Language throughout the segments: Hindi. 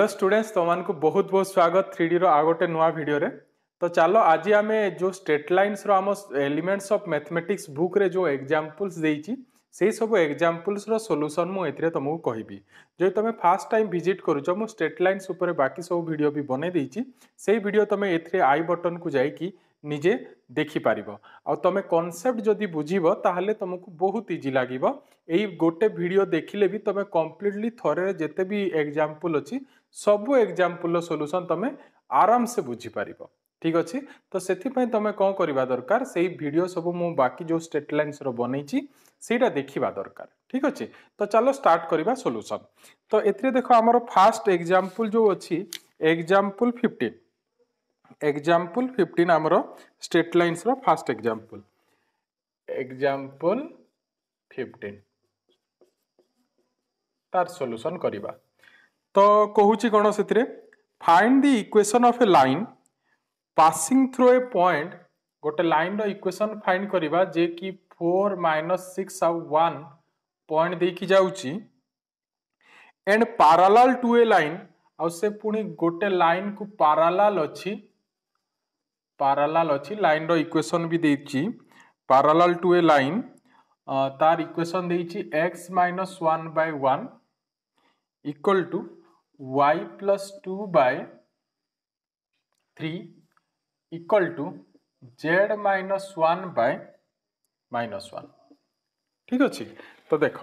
हेलो स्टूडेंट्स तुमको बहुत बहुत स्वागत थ्री डी रो गोटे नुआ भिडियो तो चलो आज आम जो स्टेट लाइनस आम एलिमेंट्स अफ मैथमेटिक्स बुक रे जो एग्जांपल्स देई से सब एग्जांपल्स रो मुझे तुमको कहबी जो तुम फास्ट टाइम भिजिट करुच मु स्टेट लाइन्स बाकी सब भिडियो भी बनई से भिडियो तुम ए आई बटन को जाकि ନିଜେ ଦେଖିପାରିବ ଆଉ ତମେ କନସେପ୍ଟ ଯଦି ବୁଝିବ ତାହେଲେ ତମକୁ ବହୁତ ଇଜି ଲାଗିବ ଏଇ ଗୋଟେ ଭିଡ଼ିଓ ଦେଖିଲେ ବି ତମେ କମ୍ପ୍ଲିଟଲି ଥରେ ଯେତେ ବି ସବୁ ଏକ୍ଜାମ୍ପଲର ସଲ୍ୟୁସନ୍ ତୁମେ ଆରାମସେ ବୁଝିପାରିବ ଠିକ୍ ଅଛି ତ ସେଥିପାଇଁ ତୁମେ କ'ଣ କରିବା ଦରକାର ସେଇ ଭିଡ଼ିଓ ସବୁ ମୁଁ ବାକି ଯେଉଁ ଷ୍ଟେଟ୍ ଲାଇନ୍ସର ବନେଇଛି ସେଇଟା ଦେଖିବା ଦରକାର ଠିକ୍ ଅଛି ତ ଚାଲ ଷ୍ଟାର୍ଟ କରିବା ସଲ୍ୟୁସନ୍ ତ ଏଥିରେ ଦେଖ ଆମର ଫାର୍ଷ୍ଟ ଏକ୍ଜାମ୍ପଲ୍ ଯେଉଁ ଅଛି ଏକ୍ଜାମ୍ପଲ୍ ଫିଫ୍ଟିନ୍ ଏକ୍ଜାମ୍ପଲ୍ ଫିଫ୍ଟିନ୍ ଆମର ଷ୍ଟେଟ୍ ଲାଇନ୍ସର ଫାର୍ଷ୍ଟ ଏକ୍ଜାମ୍ପଲ୍ ଏକ୍ଜାମ୍ପଲ୍ ଫିଫ୍ଟିନ୍ ତାର ସଲ୍ୟୁସନ୍ କରିବା ତ କହୁଛି କ'ଣ ସେଥିରେ find the equation of a line passing through a point ଗୋଟେ ଲାଇନ୍ର ଇକ୍ୱେସନ୍ ଫାଇଣ୍ଡ କରିବା ଯେ କି ଫୋର୍ ମାଇନସ୍ ସିକ୍ସ ଆଉ ୱାନ୍ ପଏଣ୍ଟ ଦେଇକି ଯାଉଛି and parallel to a line ଆଉ ସେ ପୁଣି ଗୋଟେ ଲାଇନ୍କୁ ପାରାଲାଲ୍ ଅଛି ପାରାଲାଲ୍ ଅଛି ଲାଇନ୍ର ଇକ୍ୱେସନ୍ ବି ଦେଇଛି ପାରାଲାଲ୍ ଟୁ ଏ ଲାଇନ୍ ତାର ଇକ୍ୱେସନ୍ ଦେଇଛି x minus one by one equal to y plus two by three equal to z minus one by minus one ठीक अच्छे तो देख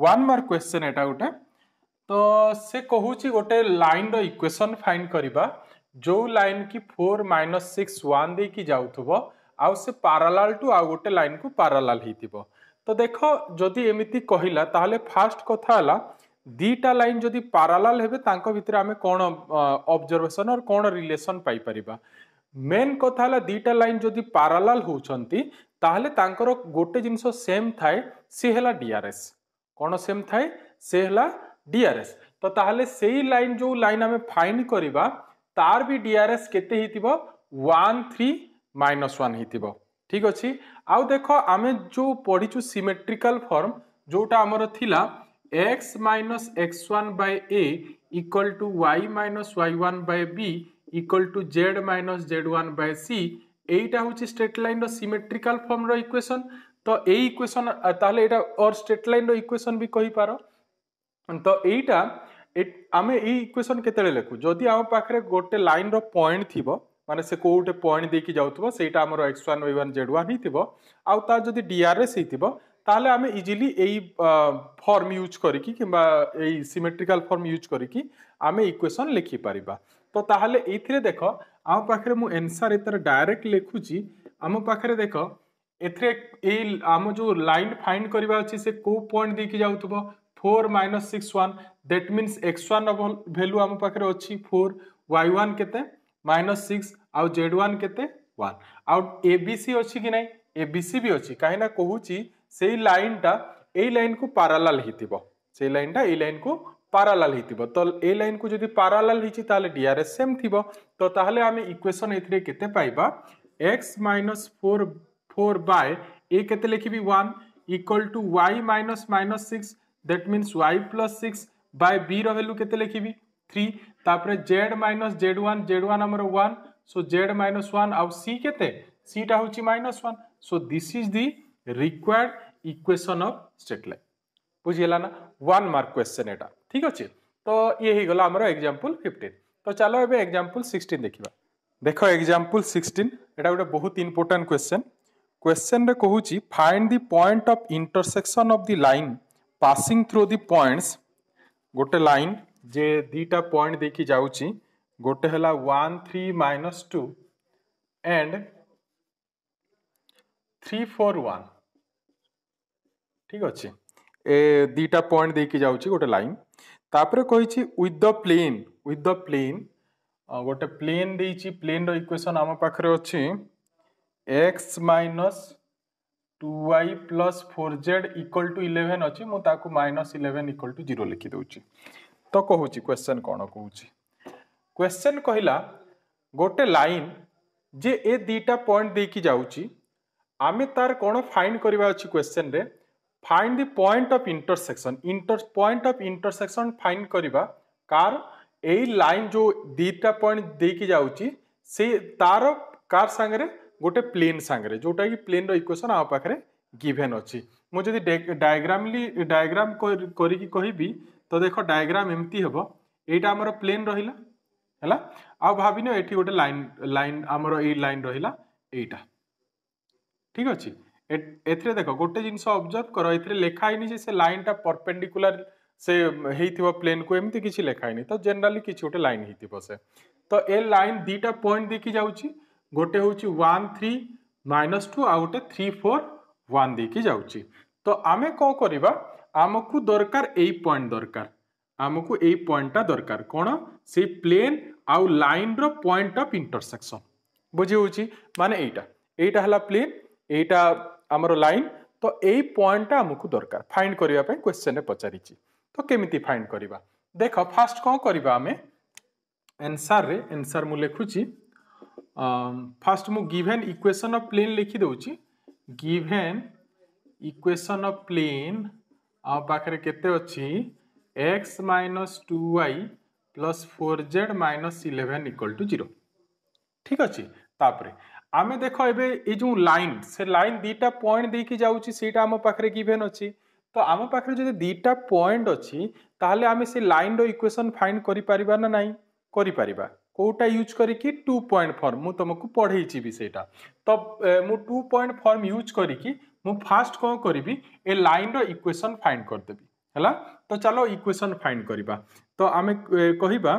वन मार्क क्वेश्चन एटा गोटे तो से कहूँ गोटे लाइन रक्वेसन फाइन करवा जो लाइन की फोर माइनस सिक्स वन दे कि जाऊ आउ से पारालाल टू आउ गोटे लाइन को पारालाल हो तो देख जदि एमती कहला फास्ट कथा ଦୁଇଟା ଲାଇନ୍ ଯଦି ପାରାଲାଲ ହେବେ ତାଙ୍କ ଭିତରେ ଆମେ କ'ଣ ଅବଜର୍ଭେସନ୍ ଅର୍ କ'ଣ ରିଲେସନ୍ ପାଇପାରିବା ମେନ୍ କଥା ହେଲା ଦୁଇଟା ଲାଇନ୍ ଯଦି ପାରାଲାଲ ହେଉଛନ୍ତି ତାହେଲେ ତାଙ୍କର ଗୋଟେ ଜିନିଷ ସେମ୍ ଥାଏ ସେ ହେଲା ଡିଆର୍ଏସ୍ କ'ଣ ସେମ୍ ଥାଏ ସେ ହେଲା ଡିଆର୍ଏସ୍ ତ ତାହେଲେ ସେଇ ଲାଇନ୍ ଯେଉଁ ଲାଇନ୍ ଆମେ ଫାଇନ୍ କରିବା ତାର ବି ଡିଆର୍ଏସ୍ କେତେ ହେଇଥିବ ୱାନ୍ ଥ୍ରୀ ମାଇନସ୍ ୱାନ୍ ହେଇଥିବ ଠିକ୍ ଅଛି ଆଉ ଦେଖ ଆମେ ଯେଉଁ ପଢ଼ିଛୁ ସିମେଟ୍ରିକାଲ୍ ଫର୍ମ ଯେଉଁଟା ଆମର ଥିଲା x minus x1 by a equal to y minus y1 by b equal to z minus z1 by c এইটা হচ্ছে স্ট্রেট লাইনর সিমেট্রিকাল ফর্মর ইকুয়েশন তো এই ইকুয়েশন তাহলে এটা অর স্ট্রেট লাইনর ইকুয়েশন বি কহিপার তো এইটা আমি এই ইকুয়েশন কেতবে লেখু যদি আম পাখে গোটে লাইনর পয়েন্ট থিব মানে সে কোটে পয়েন্ট দিয়ে যাওয়া সেইটা আমার x one y one z one হয়ে আউ তা যদি ডিআরএস হয়ে তাহলে আমি ইজিলি এই ফর্ম ইউজ করিকি কিংবা এই সিমেট্রিকাল ফর্ম ইউজ করিকি আমি ইকুয়েসন লিখিপারিবা তো তাহলে এইথিরে দেখ ଆମ ପାଖରେ ମୁଁ ଏନ୍ସାର୍ ଏଥିରେ ଡାଇରେକ୍ଟ ଲେଖୁଛି ଆମ ପାଖରେ ଦେଖ ଏଥିରେ ଏଇ ଆମ ଯେଉଁ ଲାଇନ୍ ଫାଇଣ୍ଡ କରିବା ଅଛି ସେ କେଉଁ ପଏଣ୍ଟ ଦେଇକି ଯାଉଥିବ four minus six one that means x ୱାନ୍ର ଭ୍ୟାଲ୍ୟୁ ଆମ ପାଖରେ ଅଛି ଫୋର୍ ୱାଇ ୱାନ୍ କେତେ ମାଇନସ୍ ସିକ୍ସ ଆଉ ଜେଡ୍ ୱାନ୍ କେତେ ୱାନ୍ ଆଉ ଏ ବି ସି ଅଛି କି ନାହିଁ ଏ ବି ସି ବି ଅଛି କାହିଁକିନା କହୁଛି से लाइन टा लाइन को पारालाल से लाइन टा लाइन को पारालाल तो ये लाइन को जो पारालाल डीआरएस सेम थी तो ताले आमे इक्वेशन ये पाइबा x minus four four by ए के लिखी one equal to Y minus minus six that mean why plus six by B ReLU के लिखी थ्री तापर Z minus z one z one आम one so z minus one आउ सी के सीटा हूँ minus one so this is the required equation of state line बुझीगला ना वन मार्क क्वेश्चन एटा ठीक अच्छे तो ये ही गला हमरा एग्जांपल तो चलो अबे एग्जांपल 16 देखिबा देखो एग्जांपल 16 एटा गोटे बहुत इंपोर्टेंट क्वेश्चन क्वेश्चन रे कहू find the point of intersection of the line passing through the points गोटे लाइन जे दीटा पॉइंट देखी जाउ छी गोटे हला 1 3 minus two and three four 1 ঠিক ଅଛି ଏ ଦୁଇଟା ପଏଣ୍ଟ ଦେଇକି ଯାଉଛି ଗୋଟେ ଲାଇନ୍ ତାପରେ କହିଛି with the plane with the plane ଗୋଟେ ପ୍ଲେନ୍ ଦେଇଛି ପ୍ଲେନ୍ର ଇକ୍ୱେସନ୍ ଆମ ପାଖରେ ଅଛି x minus two y plus four z equal to eleven ଅଛି ମୁଁ ତାକୁ minus eleven equal to zero ଲେଖିଦେଉଛି ତ କହୁଛି କ୍ୱେଶ୍ଚନ୍ କ'ଣ କହୁଛି କ୍ୱେଶ୍ଚନ୍ କହିଲା ଗୋଟେ ଲାଇନ୍ ଯେ ଏ ଦୁଇଟା ପଏଣ୍ଟ ଦେଇକି ଯାଉଛି ଆମେ ତାର କ'ଣ ଫାଇଣ୍ଡ କରିବା ଅଛି କ୍ୱେଶ୍ଚନ୍ରେ find the point of intersection inter point of intersection find করা কার এই লাইন যে দুইটা পয়েন্ট দিয়ে যাচ্ছি সেই তার কার সাংরে গোটে প্লেন সাংরে যেটা কি প্লেন্র ইকুয়েসন আমার পাখে গিভেন অছি মু যদি ডায়াগ্রামলি ডায়াগ্রাম করিকি কহিবি তো দেখ ডায়াগ্রাম এমতি হব এইটা আমার প্লেন রহিলা ହେଲା ଆଉ ଭାବିନିଅ ଏଠି ଗୋଟେ ଲାଇନ୍ ଲାଇନ୍ ଆମର ଏଇ ଲାଇନ୍ ରହିଲା ଏଇଟା ଠିକ୍ ଅଛି ଏଥିରେ ଦେଖ ଗୋଟେ ଜିନିଷ ଅବଜର୍ଭ କର ଏଥିରେ ଲେଖା ହେଇନି ଯେ ସେ ଲାଇନ୍ଟା ପରପେଣ୍ଡିକୁଲାର ସେ ହେଇଥିବ ପ୍ଲେନ୍କୁ ଏମିତି କିଛି ଲେଖା ହେଇନି ତ ଜେନେରାଲି କିଛି ଗୋଟେ ଲାଇନ୍ ହେଇଥିବ ସେ ତ ଏ ଲାଇନ୍ ଦୁଇଟା ପଏଣ୍ଟ ଦେଇକି ଯାଉଛି ଗୋଟେ ହେଉଛି ୱାନ୍ ଥ୍ରୀ ମାଇନସ୍ ଟୁ ଆଉ ଗୋଟେ ଥ୍ରୀ ଫୋର୍ ୱାନ୍ ଦେଇକି ଯାଉଛି ତ ଆମେ କ'ଣ କରିବା ଆମକୁ ଦରକାର ଏଇ ପଏଣ୍ଟ ଦରକାର ଆମକୁ ଏଇ ପଏଣ୍ଟଟା ଦରକାର କ'ଣ ସେଇ ପ୍ଲେନ୍ ଆଉ ଲାଇନ୍ର ପଏଣ୍ଟ ଅଫ୍ ଇଣ୍ଟରସେକ୍ସନ୍ ବୁଝି ହେଉଛି ମାନେ ଏଇଟା ଏଇଟା ହେଲା ପ୍ଲେନ୍ ଏଇଟା ଆମର ଲାଇନ୍ ତ ଏଇ ପଏଣ୍ଟଟା ଆମକୁ ଦରକାର ଫାଇଣ୍ଡ କରିବା ପାଇଁ କ୍ୱେଶ୍ଚନ୍ରେ ପଚାରିଛି ତ କେମିତି ଫାଇଣ୍ଡ କରିବା ଦେଖ ଫାର୍ଷ୍ଟ କ'ଣ କରିବା ଆମେ ଏନ୍ସାର୍ରେ ଏନ୍ସାର୍ ମୁଁ ଲେଖୁଛି ଫାର୍ଷ୍ଟ ମୁଁ ଗିଭେନ୍ ଇକ୍ୱେସନ୍ ଅଫ୍ ପ୍ଲେନ୍ ଲେଖିଦେଉଛି ଗିଭେନ୍ ଇକ୍ୱେସନ୍ ଅଫ୍ ପ୍ଲେନ୍ ଆମ ପାଖରେ କେତେ ଅଛି x minus two y plus four z minus eleven equal to zero ଠିକ୍ ଅଛି ତାପରେ আমি দেখ এবে এই যে লাইন সে লাইন দুইটা পয়েন্ট দিয়ে যাচ্ছি সেইটা আমার পাখে গিভেন অছি তো আম পাখে যদি দুইটা পয়েন্ট অছি তাহলে আমি সে লাইনর ইকুয়েসন ফাইন্ড করে পারিবা না নাই করে পারিবা কোটা ইউজ করিকি টু পয়েন্ট ফর্ম মু তোমাকে পড়াইছি বি সেইটা তো মু টু পয়েন্ট ফর্ম ইউজ করিকি মু ফার্স্ট কোন করিবি এ লাইনর ইকুয়েসন ফাইন্ড করদেবি হেলা তো চলো ইকুয়েসন ফাইন্ড করিবা তো আমি কহিবা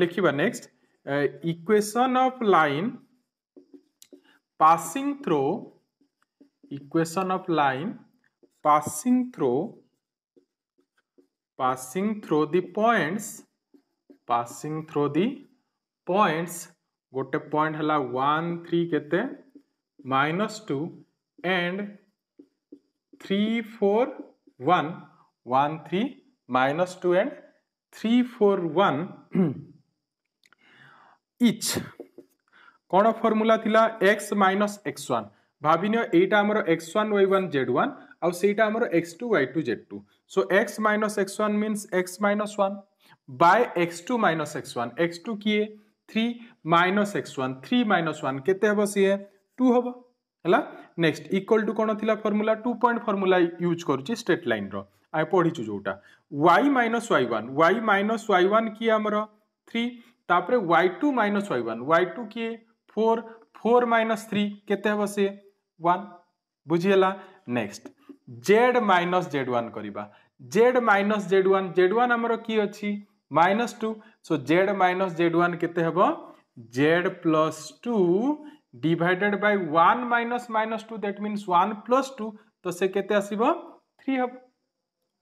লিখিবা next equation of line passing through equation of line passing through passing through the points passing through the points गोटे पॉइंट हला वन थ्री के minus two and three four one one three minus two and three four one इच कौन फर्मूला ଥିଲା एक्स माइनस एक्स ୱାନ୍ ଭାବିନିଅ ଏଇଟା ଆମର x one y one Z one ଆଉ ସେଇଟା ଆମର two two y two z two so x minus one one means x minus by x two minus x one x two किए three minus x one three minus one के टू हम है नेक्स्ट इक्वल टू कौन थी formula two point formula use कर स्ट्रेट लाइन रमें पढ़ीचु जोटा y minus y one y minus y one किए आमर थ्री तापर y two minus y one y two किए फोर फोर माइनस थ्री के हे बुझीगला next z minus z one z minus z one z one आमर अच्छी minus two so z minus z one के z plus two divided by one minus minus two that means one plus two तो से के आसब थ्री हम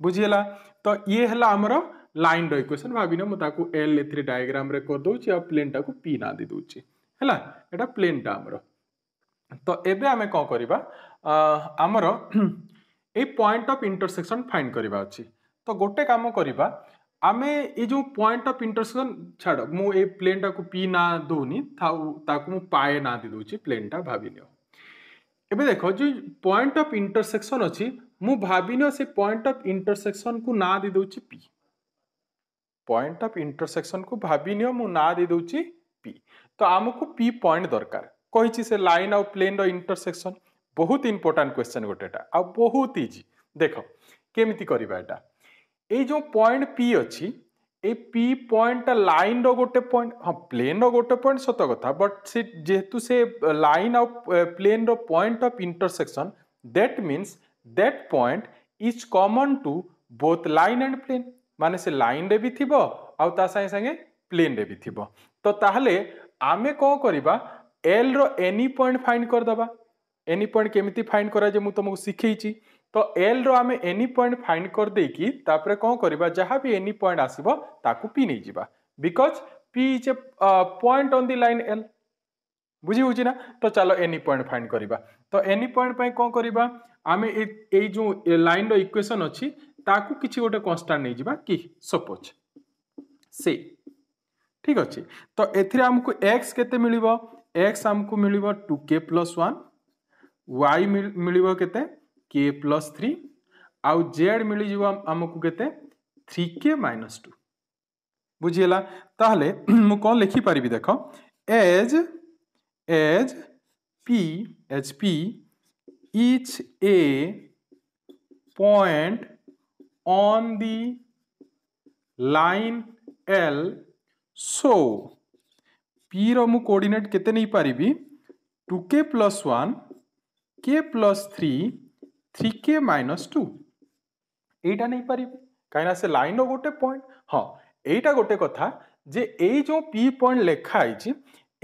बुझीगला तो ये है लाइन र इक्वेशन भाविन मुझे एल ए थ्री डायग्राम कर दौर प्लेन टाक पी ना दे दूसरी ହେଲା ଏଇଟା ପ୍ଲେନ୍ଟା ଆମର ତ ଏବେ ଆମେ କ'ଣ କରିବା ଆମର ଏଇ ପଏଣ୍ଟ ଅଫ୍ ଇଣ୍ଟରସେକ୍ସନ୍ ଫାଇନ୍ କରିବା ଅଛି ତ ଗୋଟେ କାମ କରିବା ଆମେ ଏଇ ଯେଉଁ ପଏଣ୍ଟ ଅଫ୍ ଇଣ୍ଟରସେକ୍ସନ୍ ଛାଡ଼ ମୁଁ ଏଇ ପ୍ଲେନ୍ଟାକୁ ପି ନାଁ ଦେଉନି ଥାଉ ତାକୁ ମୁଁ ପାଏ ନାଁ ଦେଇଦେଉଛି ଦେଉଛି ପ୍ଲେନ୍ଟା ଭାବିନିଅ ଏବେ ଦେଖ ଯେଉଁ ପଏଣ୍ଟ ଅଫ୍ ଇଣ୍ଟରସେକ୍ସନ୍ ଅଛି ମୁଁ ଭାବିନିଅ ସେ ପଏଣ୍ଟ ଅଫ୍ ଇଣ୍ଟରସେକ୍ସନ୍କୁ ନାଁ ଦେଇଦେଉଛି ପି ପଏଣ୍ଟ ଅଫ୍ ଇଣ୍ଟରସେକ୍ସନ୍କୁ ଭାବିନିଅ ମୁଁ ନାଁ ଦେଇଦେଉଛି পি তো আমাকে পি পয়েন্ট দরকার কইছি সে লাইন আউ প্লেন ইন্টরসেকশন বহুত ইম্পর্টাট কোশ্চেন গোটেটা আউ বহুত ইজি দেখ কেমিতি করিবা এটা এই যে পয়েন্ট পি অছি এই পি পয়েন্টটা লাইনর গোটে পয়েন্ট হ্যাঁ প্লেনর গোটে পয়েন্ট সত কথা বট সে যেহেতু সে লাইন অফ প্লেনর point of intersection that means that point is common to both line and plane মানে সে লাইনরে বি থিব ଆଉ ତା ସାଙ୍ଗେ ସାଙ୍ଗେ ପ୍ଲେନ୍ରେ ବି ଥିବ ତ ତାହେଲେ ଆମେ କ'ଣ କରିବା ଏଲ୍ର ଏନି ପଏଣ୍ଟ ଫାଇଣ୍ଡ କରିଦେବା ଏନି ପଏଣ୍ଟ କେମିତି ଫାଇଣ୍ଡ କରାଯାଏ ମୁଁ ତୁମକୁ ଶିଖେଇଛି ତ ଏଲ୍ର ଆମେ ଏନି ପଏଣ୍ଟ ଫାଇଣ୍ଡ କରିଦେଇକି ତାପରେ କ'ଣ କରିବା ଯାହା ବି ଏନି ପଏଣ୍ଟ ଆସିବ ତାକୁ ପି ନେଇଯିବା because P is a point on the line L ବୁଝି ହେଉଛି ନା ତ ଚାଲ ଏନି ପଏଣ୍ଟ ଫାଇଣ୍ଡ କରିବା ତ ଏନି ପଏଣ୍ଟ ପାଇଁ କ'ଣ କରିବା ଆମେ ଏଇ ଯେଉଁ ଲାଇନ୍ର ଇକ୍ୱେସନ୍ ଅଛି ତାକୁ କିଛି ଗୋଟେ କନଷ୍ଟାଣ୍ଟ ନେଇଯିବା କି ସପୋଜ୍ ସେ ठीक अच्छे तो एमको एक्स के मिल एक्स आमको मिल two k plus one y मिल के प्लस थ्री आउ जेड मिल आमको के थ्री के माइनस टू बुझेगा ताहले मु कौन लिखिपारि देख as as P H P is a point on the line L so ପିର ମୁଁ କୋଡ଼ିନେଟ୍ କେତେ ନେଇପାରିବି ଟୁ କେ plus one k plus three three k minus two ଏଇଟା ନେଇପାରିବି କାହିଁକିନା ସେ ଲାଇନ୍ର ଗୋଟେ ପଏଣ୍ଟ ହଁ ଏଇଟା ଗୋଟେ କଥା ଯେ ଏଇ ଯେଉଁ ପି ପଏଣ୍ଟ ଲେଖା ହେଇଛି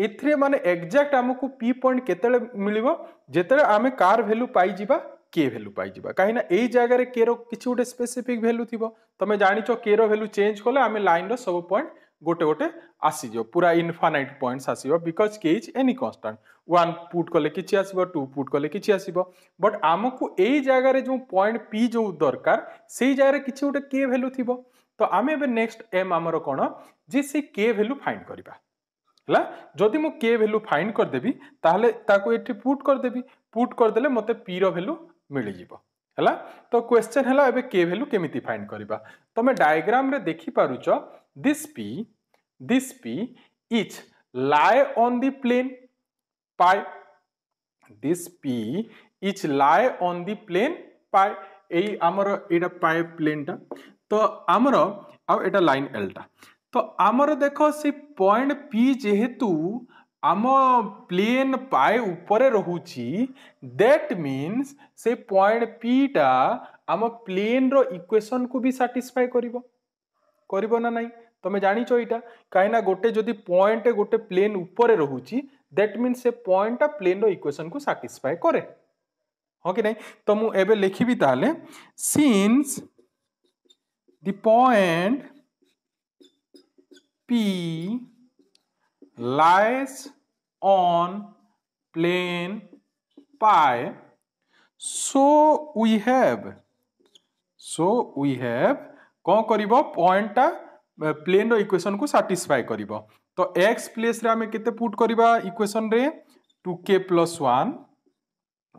ଏଥିରେ ମାନେ ଏକ୍ଜାକ୍ଟ ଆମକୁ ପି ପଏଣ୍ଟ କେତେବେଳେ ମିଳିବ ଯେତେବେଳେ ଆମେ କାର୍ ଭ୍ୟାଲୁ ପାଇଯିବା কে ভ্যালু পাইযা কিনা এই জায়গায় কে র কিছু গোটে স্পেসিফিক ভ্যালু থিব তুমি জাঁচ কে র ভ্যালু চেঞ্জ কলে আমি লাইন র সব পয়েন্ট गोटे गोटे आसीज पूरा इनफानाइट पॉइंट्स आसो because k is any constant one put कले कि आस पुट कले कि आस बट आम को यही जगार जो पॉइंट पी जो दरकार से जगह किसी गोटे के भैल्यू थी तो आम नेक्स्ट एम आमर कौन जे से के भैल्यू फाइंड करवा है जदि मु के भैल्यू फाइंड करदेवी ये पुट करदेवी पुट करदे मत पी रैल्यू मिलजि है तो क्वेश्चन है के भैल्यू केमी फाइंड करवा तुम तो डायग्राम देखिपार this P, this P, each lie on the plane pi. This P each lie on the plane pi. এই আমার এটা পাই প্লেনটা তো আমার আউ এটা লাইন এলটা তো আমার দেখ সে পয়েন্ট পি যেহেতু আম প্লেন পাই উপরে রহুছি দ্যাট মিন্স সে পয়েন্ট পিটা আম প্লেনর ইকুয়েসনকু বি স্যাটিসফাই করিব କରିବ ନା ନାହିଁ তুমি জানিছ এইটা কাইনা গোটে যদি পয়েন্ট গোটে প্লেন উপরে রহুচি দ্যাট মিন্স সে পয়েন্টটা প্লেনর ইকুয়েশন কু স্যাটিসফাই করে ହଁ କି ନାହିଁ ତ ମୁଁ ଏବେ ଲେଖିବି ତାହେଲେ since the point P lies on plane pi so we have so we have कौन कर पॉइंटा प्लेन रक्वेसन को साटिस्फाए कर तो एक्स प्लेस आम केुट करवा equation two k plus one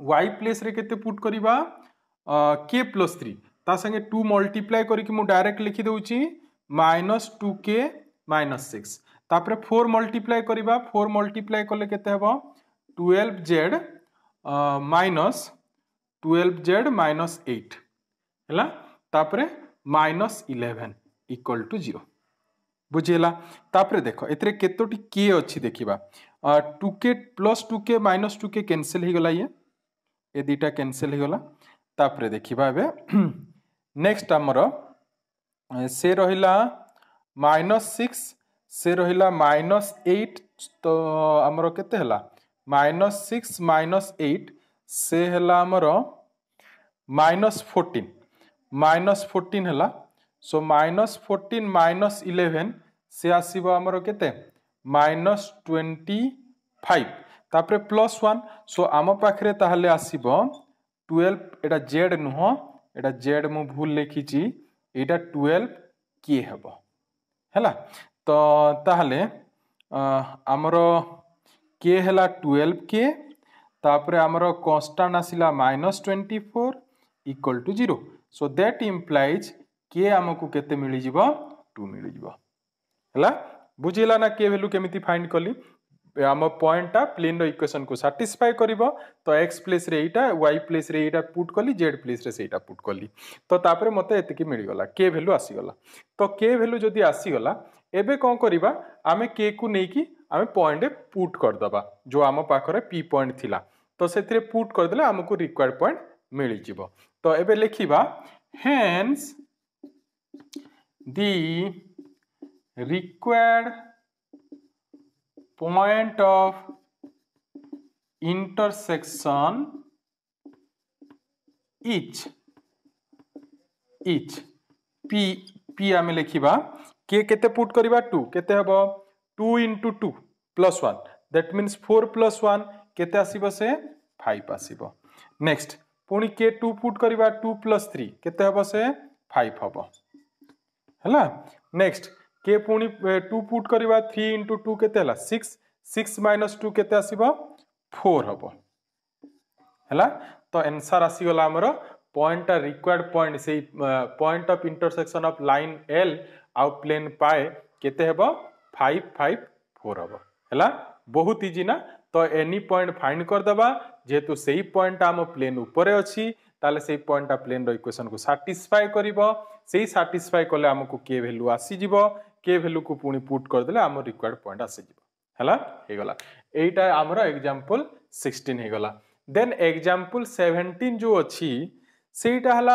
y place केुट करवा के प्लस थ्री तांगे टू मल्टीप्लाय कर डायरेक्ट लिखिदे minus two k minus six तापर फोर मल्टीप्लाय कर फोर मल्टीप्लाय कले k twelve z minus twelve z minus eight है minus eleven equal to zero বুঝিলা তাপরে দেখ এতে কতোটি কে অছি দেখিবা টু কে plus two k minus two k cancel হয়ে গলা ইয়ে এ দুইটা ক্যানসেল হয়ে গলা তাপরে দেখিবা এবে নেক্সট আমার সে রহিলা মাইনস সিক্স সে রহিলা মাইনস এইট তো আমার কেতে হেলা মাইনস সিক্স মাইনস এইট সে হেলা আমার মাইনস ফোর্টিন মাইনস ফোর্টিন হল so minus fourteen minus eleven সে আসব আমার কেতে মাইনস টোয়েন্টি ফাইভ তাপরে প্লস ওয়ান সো আম পাখে তাহলে আসব টুয়েলভ এটা জেড নুহ এটা জেড মু ভুল লিখিছি এটা টুয়েলভ কি হব হ্যাঁ তো তাহলে আমার কে হলা টুয়েলভ কে তাপরে আমার কনস্টান্ট আসিলা minus twenty four equal to zero so that implies k आमको केते मिल टू मिल बुझीला ना के भैल्यू केमी फाइंड कली आम पॉइंटा प्लेन रक्वेसन को साटिस्फाए कर तो एक्स प्लेस यहाँ वाई प्लेस यहाँ पुट कली जेड प्लेस से पुट कली तो तापर मत ये मिलगला के भैल्यू आसीगला तो के भैल्यू जदि आसीगला एवं कौन करवा आम के को लेकिन आम पॉइंट पुट करदे जो आम पाखे पी पॉइंट थी तो से पुट करदे आमको रिक्वायर्ड पॉइंट ମିଳିଯିବ ତ ଏବେ ଲେଖିବା hence the required point of intersection each each p p आमे लिखिबा के केते पुट करिबा 2 केते हबो 2 into 2 plus 1 that means 4 plus 1 केते आसीबो से 5 आसीबो नेक्स्ट पुणी के टू पुट करवा two plus three k five हम है नेक्स्ट के पुणी टू पुट करवा three into two k six six minus two k four हम है तो एनसर आसीगला आमर पॉइंट रिक्वयर्ड पॉइंट से point of intersection of line L आउ प्लेन पाए के फाइव फाइव फोर हम है बहुत इजी ना तो एनी पॉइंट फाइंड करदे जेहेतु से पॉइंटा आम प्लेन उपर अच्छी ताल से पॉइंटा प्लेन रक्वेसन को साटिस्फाए कर साटिस्फाए कले आमको के भैल्यू आसीज के भैल्यू को पुणी पुट करदे आम रिक्वायर्ड पॉइंट आसीजला है यहीटा आमर एग्जाम्पल सिक्सटीन होगला देन एग्जाम्पल सेवेन्टीन जो अच्छी ସେଇଟା ହେଲା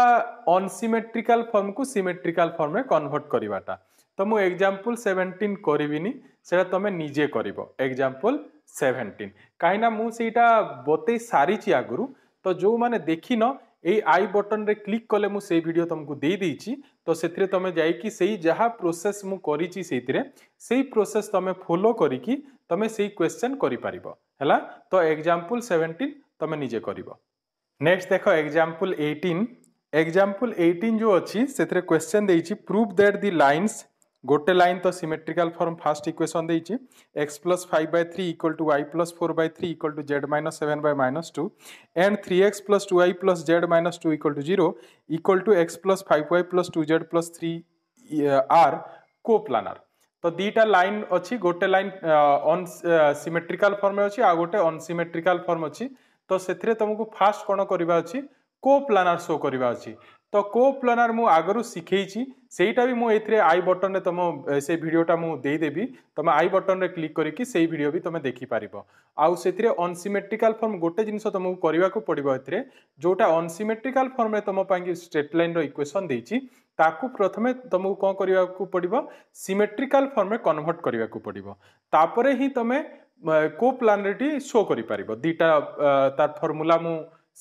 ଅନସିମେଟ୍ରିକାଲ ଫର୍ମକୁ ସିମେଟ୍ରିକାଲ ଫର୍ମରେ कनभर्ट करवाटा तो मुझे एक्जामपल सेवेन्टीन करी से तुम्हें निजे कर एक्जामपल सेवेन्टीन कहीं मुझा बत सारी आगु तो जो मैंने देखन यही आई बटन रे क्लिक कले मुझे भिड तुमको दे दी तो से तुम जा प्रोसेस मुझे से, प्रोसेस तुम फोलो करी तुम से क्वेश्चन करपार तो एक्जामपल सेवेन्टीन तुम निजे कर नेक्स्ट देख एक्जामपल एटीन एग्जाम्पल एटीन जो अच्छी से क्वेश्चन देखिए प्रूफ दैट दि लाइन्स গোটে লাইন তো সিমেট্রিকাল ফর্ম ফার্স্ট ইকুয়েসন দিয়েছি x plus five by three equal to y plus four by three equal to z minus seven by minus two and three x plus two y plus z minus two equal to zero equal to x plus five y plus two z plus three are coplanar তো দুইটা লাইন অছি গোটে লাইন অন সিমেট্রিকাল ফর্ম অছি আর গোটে অনসিমেট্রিকাল ফর্ম অছি তো সেথিরে তোমাকে ফার্স্ট কোণ করা অছি কোপ্লানার শো করা অছি তো কো প্লানার মু আগরু শিখেছি সেইটা বি মু এইথিরে আই বটনে তম সেই ভিডিওটা মু দেইদেবি তুমি আই বটনরে ক্লিক করিকি সেই ভিডিও বি তুমি দেখিপারিব আউ সেথিরে অনসিমেট্রিকাল ফর্ম গোটে জিনিস তোমাকে করিবাকু পড়িব এথিরে যোটা অনসিমেট্রিকাল ফর্মরে তম পাইকি স্ট্রেট লাইনর ইকুয়েশন দেইছি তাকু প্রথমে তোমাকে কোন করিবাকু পড়িব সিমেট্রিকাল ফর্মে কনভার্ট করিবাকু পড়িব তারপরে হি তুমি কো প্লানরেটি শো করিপারিব দুইটা তার ফর্মুলা মু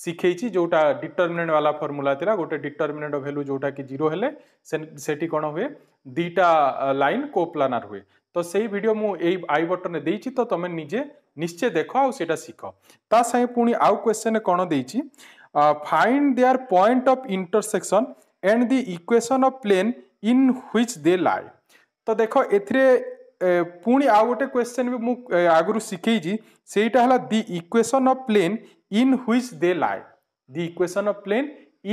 শিখেছি যেটা ডিটরমিনেন্ট বালা ফর্মুলা লা গোটে ডিটরমিনেন্ট ভ্যালু যেটা কি জিরো হলে সেটি কোণ হুয়ে দুইটা লাইন কোপ্লানার হুয়ে তো সেই ভিডিও মু এই আই বটনে দিয়েছি তো তুমি নিজে নিশ্চয় দেখ সেটা শিখ তা সাথে পুঁ আউ কোশ্চেন কোণ দিয়েছি find their point of intersection and the equation of plane in which they lie তো দেখ এতে পুঁ আউ গোটে কোশ্চেন বি মু আগর শিখেছি সেইটা হল the equation of plane in which they lie the equation of plane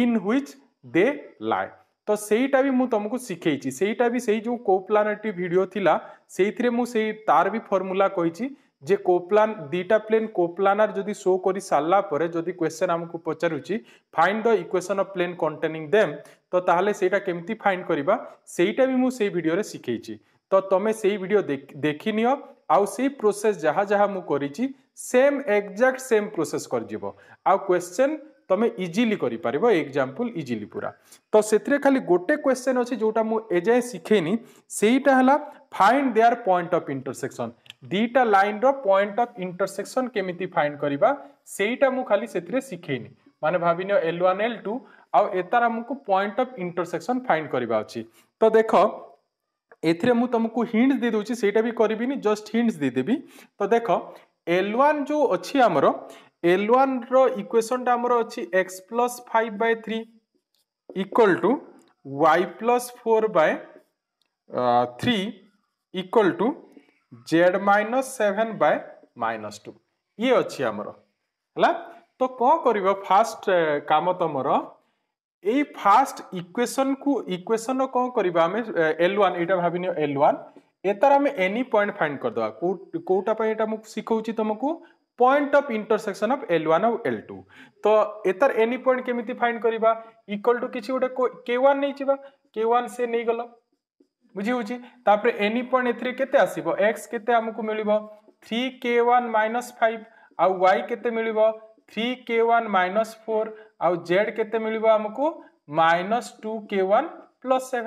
in which they lie তো সেইটা বি মু তোমাকে শিখেইছি সেইটা বি সেই যে কোপ্লানেটরি ভিডিও থিলা সেইথিরে মু সেই তার বি ফর্মুলা কইছি যে কোপ্লান দুইটা প্লেন কোপ্লানার যদি শো করে সারা পরে যদি কোয়েশ্চেন আমি পচারুছি find the equation of plane containing them তো তাহলে সেইটা কেমতি ফাইন্ড করা সেইটা বি মু সেই ভিডিওরে শিখেইছি ତ ତମେ ସେଇ ଭିଡ଼ିଓ ଦେଖିନିଅ ଆଉ ସେଇ ପ୍ରୋସେସ୍ ଯାହା ଯାହା ମୁଁ କରିଛି ସେମ୍ ଏକ୍ଜାକ୍ଟ ସେମ୍ ପ୍ରୋସେସ୍ କରିଯିବ ଆଉ କ୍ୱେଶ୍ଚେନ୍ ତମେ ଇଜିଲି କରିପାରିବ ଏକ୍ଜାମ୍ପଲ୍ ଇଜିଲି ପୁରା ତ ସେଥିରେ ଖାଲି ଗୋଟେ କ୍ୱେଶ୍ଚେନ୍ ଅଛି ଯେଉଁଟା ମୁଁ ଏଯାଏଁ ଶିଖେଇନି ସେଇଟା ହେଲା find their point of intersection ଦୁଇଟା ଲାଇନ୍ର ପଏଣ୍ଟ ଅଫ୍ ଇଣ୍ଟରସେକ୍ସନ୍ କେମିତି ଫାଇଣ୍ଡ କରିବା ସେଇଟା ମୁଁ ଖାଲି ସେଥିରେ ଶିଖେଇନି ମାନେ ଭାବିନିଅ ଏଲ୍ ୱାନ୍ ଏଲ୍ ଟୁ ଆଉ ଏତାର ଆମକୁ ପଏଣ୍ଟ ଅଫ୍ ଇଣ୍ଟରସେକ୍ସନ୍ ଫାଇଣ୍ଡ କରିବା ଅଛି ତ ଦେଖ এতে তুমকু হিন্টস দিয়ে দেছি সেইটা বি করবিনি জস্ট হিন্টস দিয়ে দেবি তো দেখ এল ওয়ান যে অছি আমার এল ওয়ানর ইকুয়েসনটা আমার অছি x plus five by three equal to y plus four by three equal to z minus seven by minus two ইয়ে অছি আমার ହେଲା ତ କ'ଣ କରିବ ଫାଷ୍ଟ କାମ ତୁମର এই ফার্স্ট ইকুয়েশন কু ইকুয়েশন কম করা আমি এল ওয়ান এইটা ভাবি নিও এল ওয়ান এটার আমি এনি পয়েন্ট ফাইন্ড করদেবা কোটা পাই এটা শিখাউছি তোমাকে point of intersection of L one আউ এল টু তো এটার এনি পয়েন্ট কেমিতি ফাইন্ড করা ইকুয়াল টু কিছু গোটে কে ওয়ান নেইযা কে ওয়ান সে নেইগল বুঝি হচ্ছে তাপরে এনি পয়েন্ট এতে কেতে আসব এক্স কেতে আমি মিলব three k one minus five আউ ওয়াই কেতে মিলব three k one minus four आउ z minus two k -2k1 7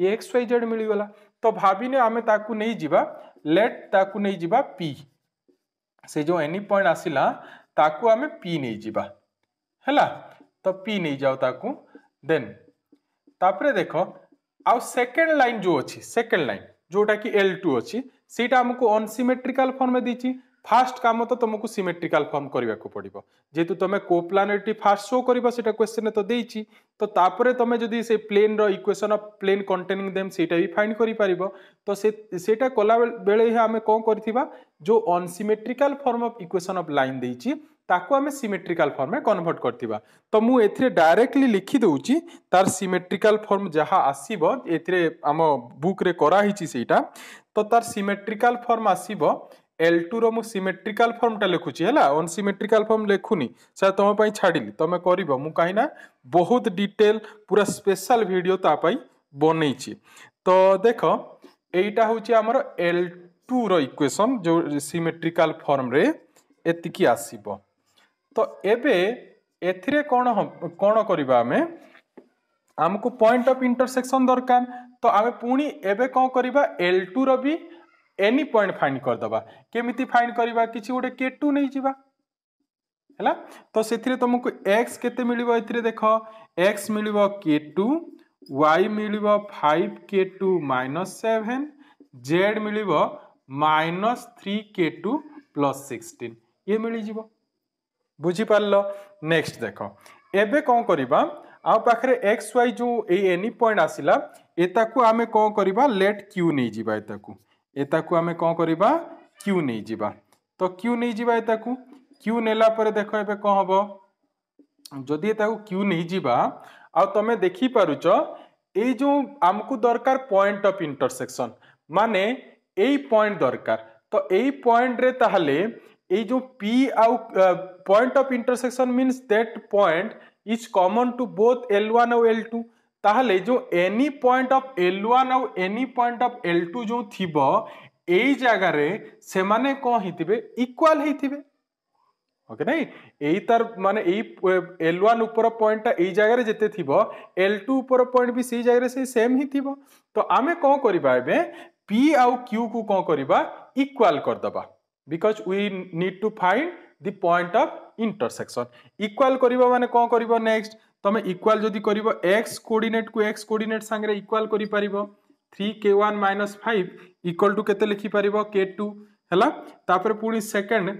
ये एक्स y z मिलिगला तो भाविने आमे ताकू लेट ताकू नहीं जीवा p से जो एनी पॉइंट आसला ताकू आमे p नहीं जीवा हैला तो p नहीं जाओ ताकू देन तापरे देखो आउ सेकंड लाइन जो अच्छी सेकेंड लाइन जोटा कि एल टू अच्छी हमको अनसिमेट्रिकल फॉर्म में दीची ফার্স্ট কাম তো তোমাকে সিমেট্রিকাল ফর্ম করা পড়ব যেহেতু তুমি কোপ্লানেটি ফার্স্ট শো করব সেটা কোশ্চেনে তো দিয়েছি তো তাপরে তুমি যদি সেই প্লেন্র equation of plane containing them সেইটা বি ফাইন্ড করে তো সেটা কলা বেড়ে আমি কম করে যে unsymmetrical form of equation of line দিয়েছি তাকে আমি সিমেট্রিকাল ফর্মে কনভর্ট করা তো মু এতে ডাইরেক্টলি লিখি দেছি তার সিমেট্রিকাল ফর্ম যা আসব এতে আম বুক্রে করা হয়েছি সেইটা তো তার সিমেট্রিকাল ফর্ম আসব L2 रो मु फर्मटा फॉर्म टा लिखुची हैला अनसिमेट्रिकल फॉर्म लिखुनी सर तुम छाड़ी छाड़िली कर करबो बहुत डिटेल पूरा स्पेशल वीडियो ता पई तो देख एटा होची हमर L2 रो इक्वेशन जो सिमेट्रिकल फॉर्म रे एतिकी तो ये एथिरे कौन कोन को पॉइंट ऑफ इंटरसेक्शन दरकार तो आम पुणी एबे कोन करबा L2 रो भी এনি পয়েন্ট ফাইন্ড କରିଦେବା କେମିତି ଫାଇଣ୍ଡ କରିବା କିଛି ଗୋଟେ କେ ଟୁ ନେଇଯିବା ହେଲା ତ ସେଥିରେ ତୁମକୁ ଏକ୍ସ କେତେ ମିଳିବ ଏଥିରେ ଦେଖ ଏକ୍ସ ମିଳିବ କେ ଟୁ ୱାଇ ମିଳିବ five k two minus seven z ମିଳିବ minus three k two plus sixteen ଇଏ ମିଳିଯିବ ବୁଝିପାରିଲ ନେକ୍ସଟ ଦେଖ ଏବେ କ'ଣ କରିବା ଆଉ ପାଖରେ ଏକ୍ସ ୱାଇ ଯେଉଁ ଏଇ ଏନି ପଏଣ୍ଟ ଆସିଲା ଏତାକୁ ଆମେ କ'ଣ କରିବା ଲେଟ୍ କ୍ୟୁ ନେଇଯିବା ଏତାକୁ ଏତାକୁ ଆମେ କ'ଣ କରିବା କ୍ୟୁ ନେଇଯିବା ତ କ୍ୟୁ ନେଇଯିବା ଏତାକୁ କ୍ୟୁ ନେଲା ପରେ ଦେଖ ଏବେ କ'ଣ ହେବ ଯଦି ଏତାକୁ କ୍ୟୁ ନେଇଯିବା ଆଉ ତମେ ଦେଖିପାରୁଛ ଏଇ ଯେଉଁ ଆମକୁ ଦରକାର ପଏଣ୍ଟ ଅଫ୍ ଇଣ୍ଟରସେକ୍ସନ୍ ମାନେ ଏଇ ପଏଣ୍ଟ ଦରକାର ତ ଏଇ ପଏଣ୍ଟରେ ତାହେଲେ ଏଇ ଯେଉଁ ପି ଆଉ point of intersection means that point is common to both L one ଆଉ ଏଲ୍ ଟୁ ତାହେଲେ ଯେଉଁ any point of L one ଆଉ any point of L two ଯେଉଁ ଥିବ ଏଇ ଜାଗାରେ ସେମାନେ କ'ଣ ହେଇଥିବେ ଇକ୍ୱାଲ୍ ହେଇଥିବେ ଓକେ ନାଇଁ ଏଇ ତାର ମାନେ ଏଇ ଏଲ୍ ୱାନ୍ ଉପର ପଏଣ୍ଟଟା ଏଇ ଜାଗାରେ ଯେତେ ଥିବ ଏଲ୍ ଟୁ ଉପର ପଏଣ୍ଟ ବି ସେଇ ଜାଗାରେ ସେଇ ସେମ୍ ହିଁ ଥିବ ତ ଆମେ କ'ଣ କରିବା ଏବେ ପି ଆଉ କ୍ୟୁକୁ କ'ଣ କରିବା ଇକ୍ୱାଲ୍ କରିଦେବା because we need to find the point of intersection equal କରିବା ମାନେ କ'ଣ କରିବ ନେକ୍ସଟ तुम इक्वाल जदि कर एक्स कोअर्डनेट को एक्स कोअर्डनेट सागर इक्वाल कर three k one minus five equal to two लिखिपार के टू है पुणी सेकेंड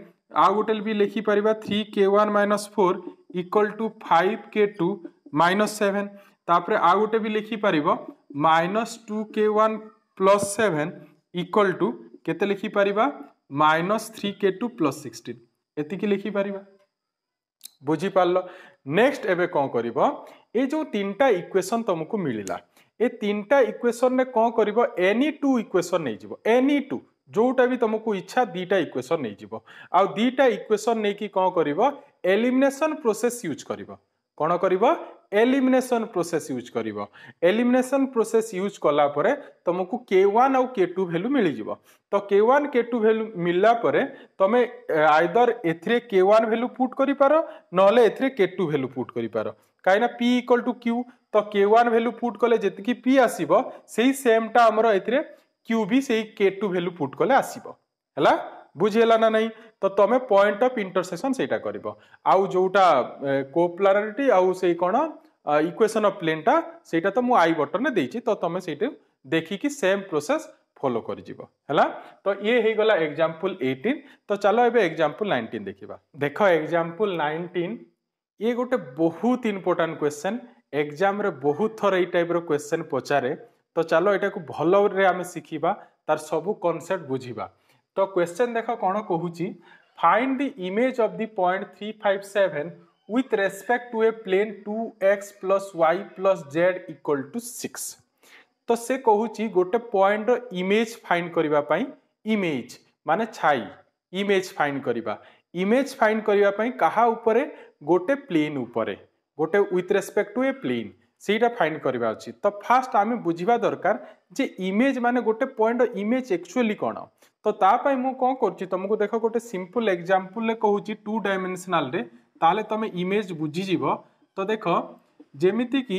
आउ गोटे भी लिखिपर three k one minus four equal to five k two minus seven तापर आउ गोटे भी लिखिपार minus two k one plus seven equal to k लिखिपर minus three k two plus sixteen ये लिखिपर बुझिपार ନେକ୍ସଟ ଏବେ କ'ଣ କରିବ ଏ ଯେଉଁ ତିନିଟା ଇକ୍ୱେସନ୍ ତୁମକୁ ମିଳିଲା ଏ ତିନିଟା ଇକ୍ୱେସନ୍ରେ କ'ଣ କରିବ ଏନି ଟୁ ଇକ୍ୱେସନ୍ ନେଇଯିବ ଏନି ଟୁ ଯେଉଁଟା ବି ତୁମକୁ ଇଚ୍ଛା ଦୁଇଟା ଇକ୍ୱେସନ୍ ନେଇଯିବ ଆଉ ଦୁଇଟା ଇକ୍ୱେସନ୍ ନେଇକି କ'ଣ କରିବ ଏଲିମିନେସନ୍ ପ୍ରୋସେସ୍ ୟୁଜ୍ କରିବ କ'ଣ କରିବ ଏଲିମିନେସନ୍ ପ୍ରୋସେସ୍ ୟୁଜ୍ କରିବ ଏଲିମିନେସନ୍ ପ୍ରୋସେସ୍ ୟୁଜ୍ କଲା ପରେ ତୁମକୁ କେ ୱାନ୍ ଆଉ କେ ଟୁ ଭ୍ୟାଲ୍ୟୁ ମିଳିଯିବ ତ k one k two value ମିଳିଲା ପରେ ତୁମେ ଆଇଦର ଏଥିରେ କେ ୱାନ୍ ଭ୍ୟାଲ୍ୟୁ ପୁଟ୍ କରିପାର ନହେଲେ ଏଥିରେ କେ ଟୁ ଭ୍ୟାଲ୍ୟୁ ପୁଟ୍ କରିପାର କାହିଁକିନା ପି ଇକ୍ୱାଲ୍ ଟୁ କ୍ୟୁ ତ କେ ୱାନ୍ ଭ୍ୟାଲ୍ୟୁ ପୁଟ୍ କଲେ ଯେତିକି ପି ଆସିବ ସେଇ ସେମ୍ଟା ଆମର ଏଥିରେ କ୍ୟୁ ବି ସେଇ କେ ଟୁ ଭ୍ୟାଲ୍ୟୁ ପୁଟ୍ କଲେ ଆସିବ ହେଲା বুঝিগলা না নাই তো তুমি পয়েন্ট অফ ইন্টরসেকশন সেইটা করব আউ যেটা কোপোলারিটি আউ সেই কোণ ইকুয়েশন অফ প্লেনটা সেইটা তো মু আই বটনে দিয়েছি তো তুমি সেইটি দেখিকি সেম প্রোসেস ফলো করিযিব হেলা তো ইয়ে হইগলা এক্সাম্পল 18 তো চলো এবে এক্সাম্পল 19 দেখিবা দেখ এক্সাম্পল 19 ইয়ে গোটে বহুত ইম্পর্টান্ট কোশ্চেন এক্সামরে বহুত থর এই টাইপর কোশ্চেন পচারে তো চলো এটাকে ভালরে আমি শিখিবা তার সবু কনসেপ্ট বুঝিবা ତ କ୍ୱେଶ୍ଚନ୍ ଦେଖ କ'ଣ କହୁଛି find the image of the point three five seven with respect to a plane 2x plus y plus z equal to 6 তো সে কহুচি গোটে পয়েন্টর ইমেজ ফাইন্ড করিবা পাই ইমেজ মানে ছাই ইমেজ ফাইন্ড করিবা ইমেজ ফাইন্ড করিবা পাই কাহা উপরে গোটে প্লেন উপরে গোটে with respect to a plane সেইটা ফাইন্ড করিবা উচিত তো ফার্স্ট আমি বুঝিবা দরকার যে ইমেজ মানে গোটে পয়েন্টর ইমেজ একচুয়ালি কোন তো তা পাই মু কোন করছি তোমাকে দেখো গোটে সিম্পল এক্সাম্পল রে কহুছি টু ডাইমেনশনাল রে তাহলে তুমি ইমেজ বুঝি যাব তো দেখো যেমিতি কি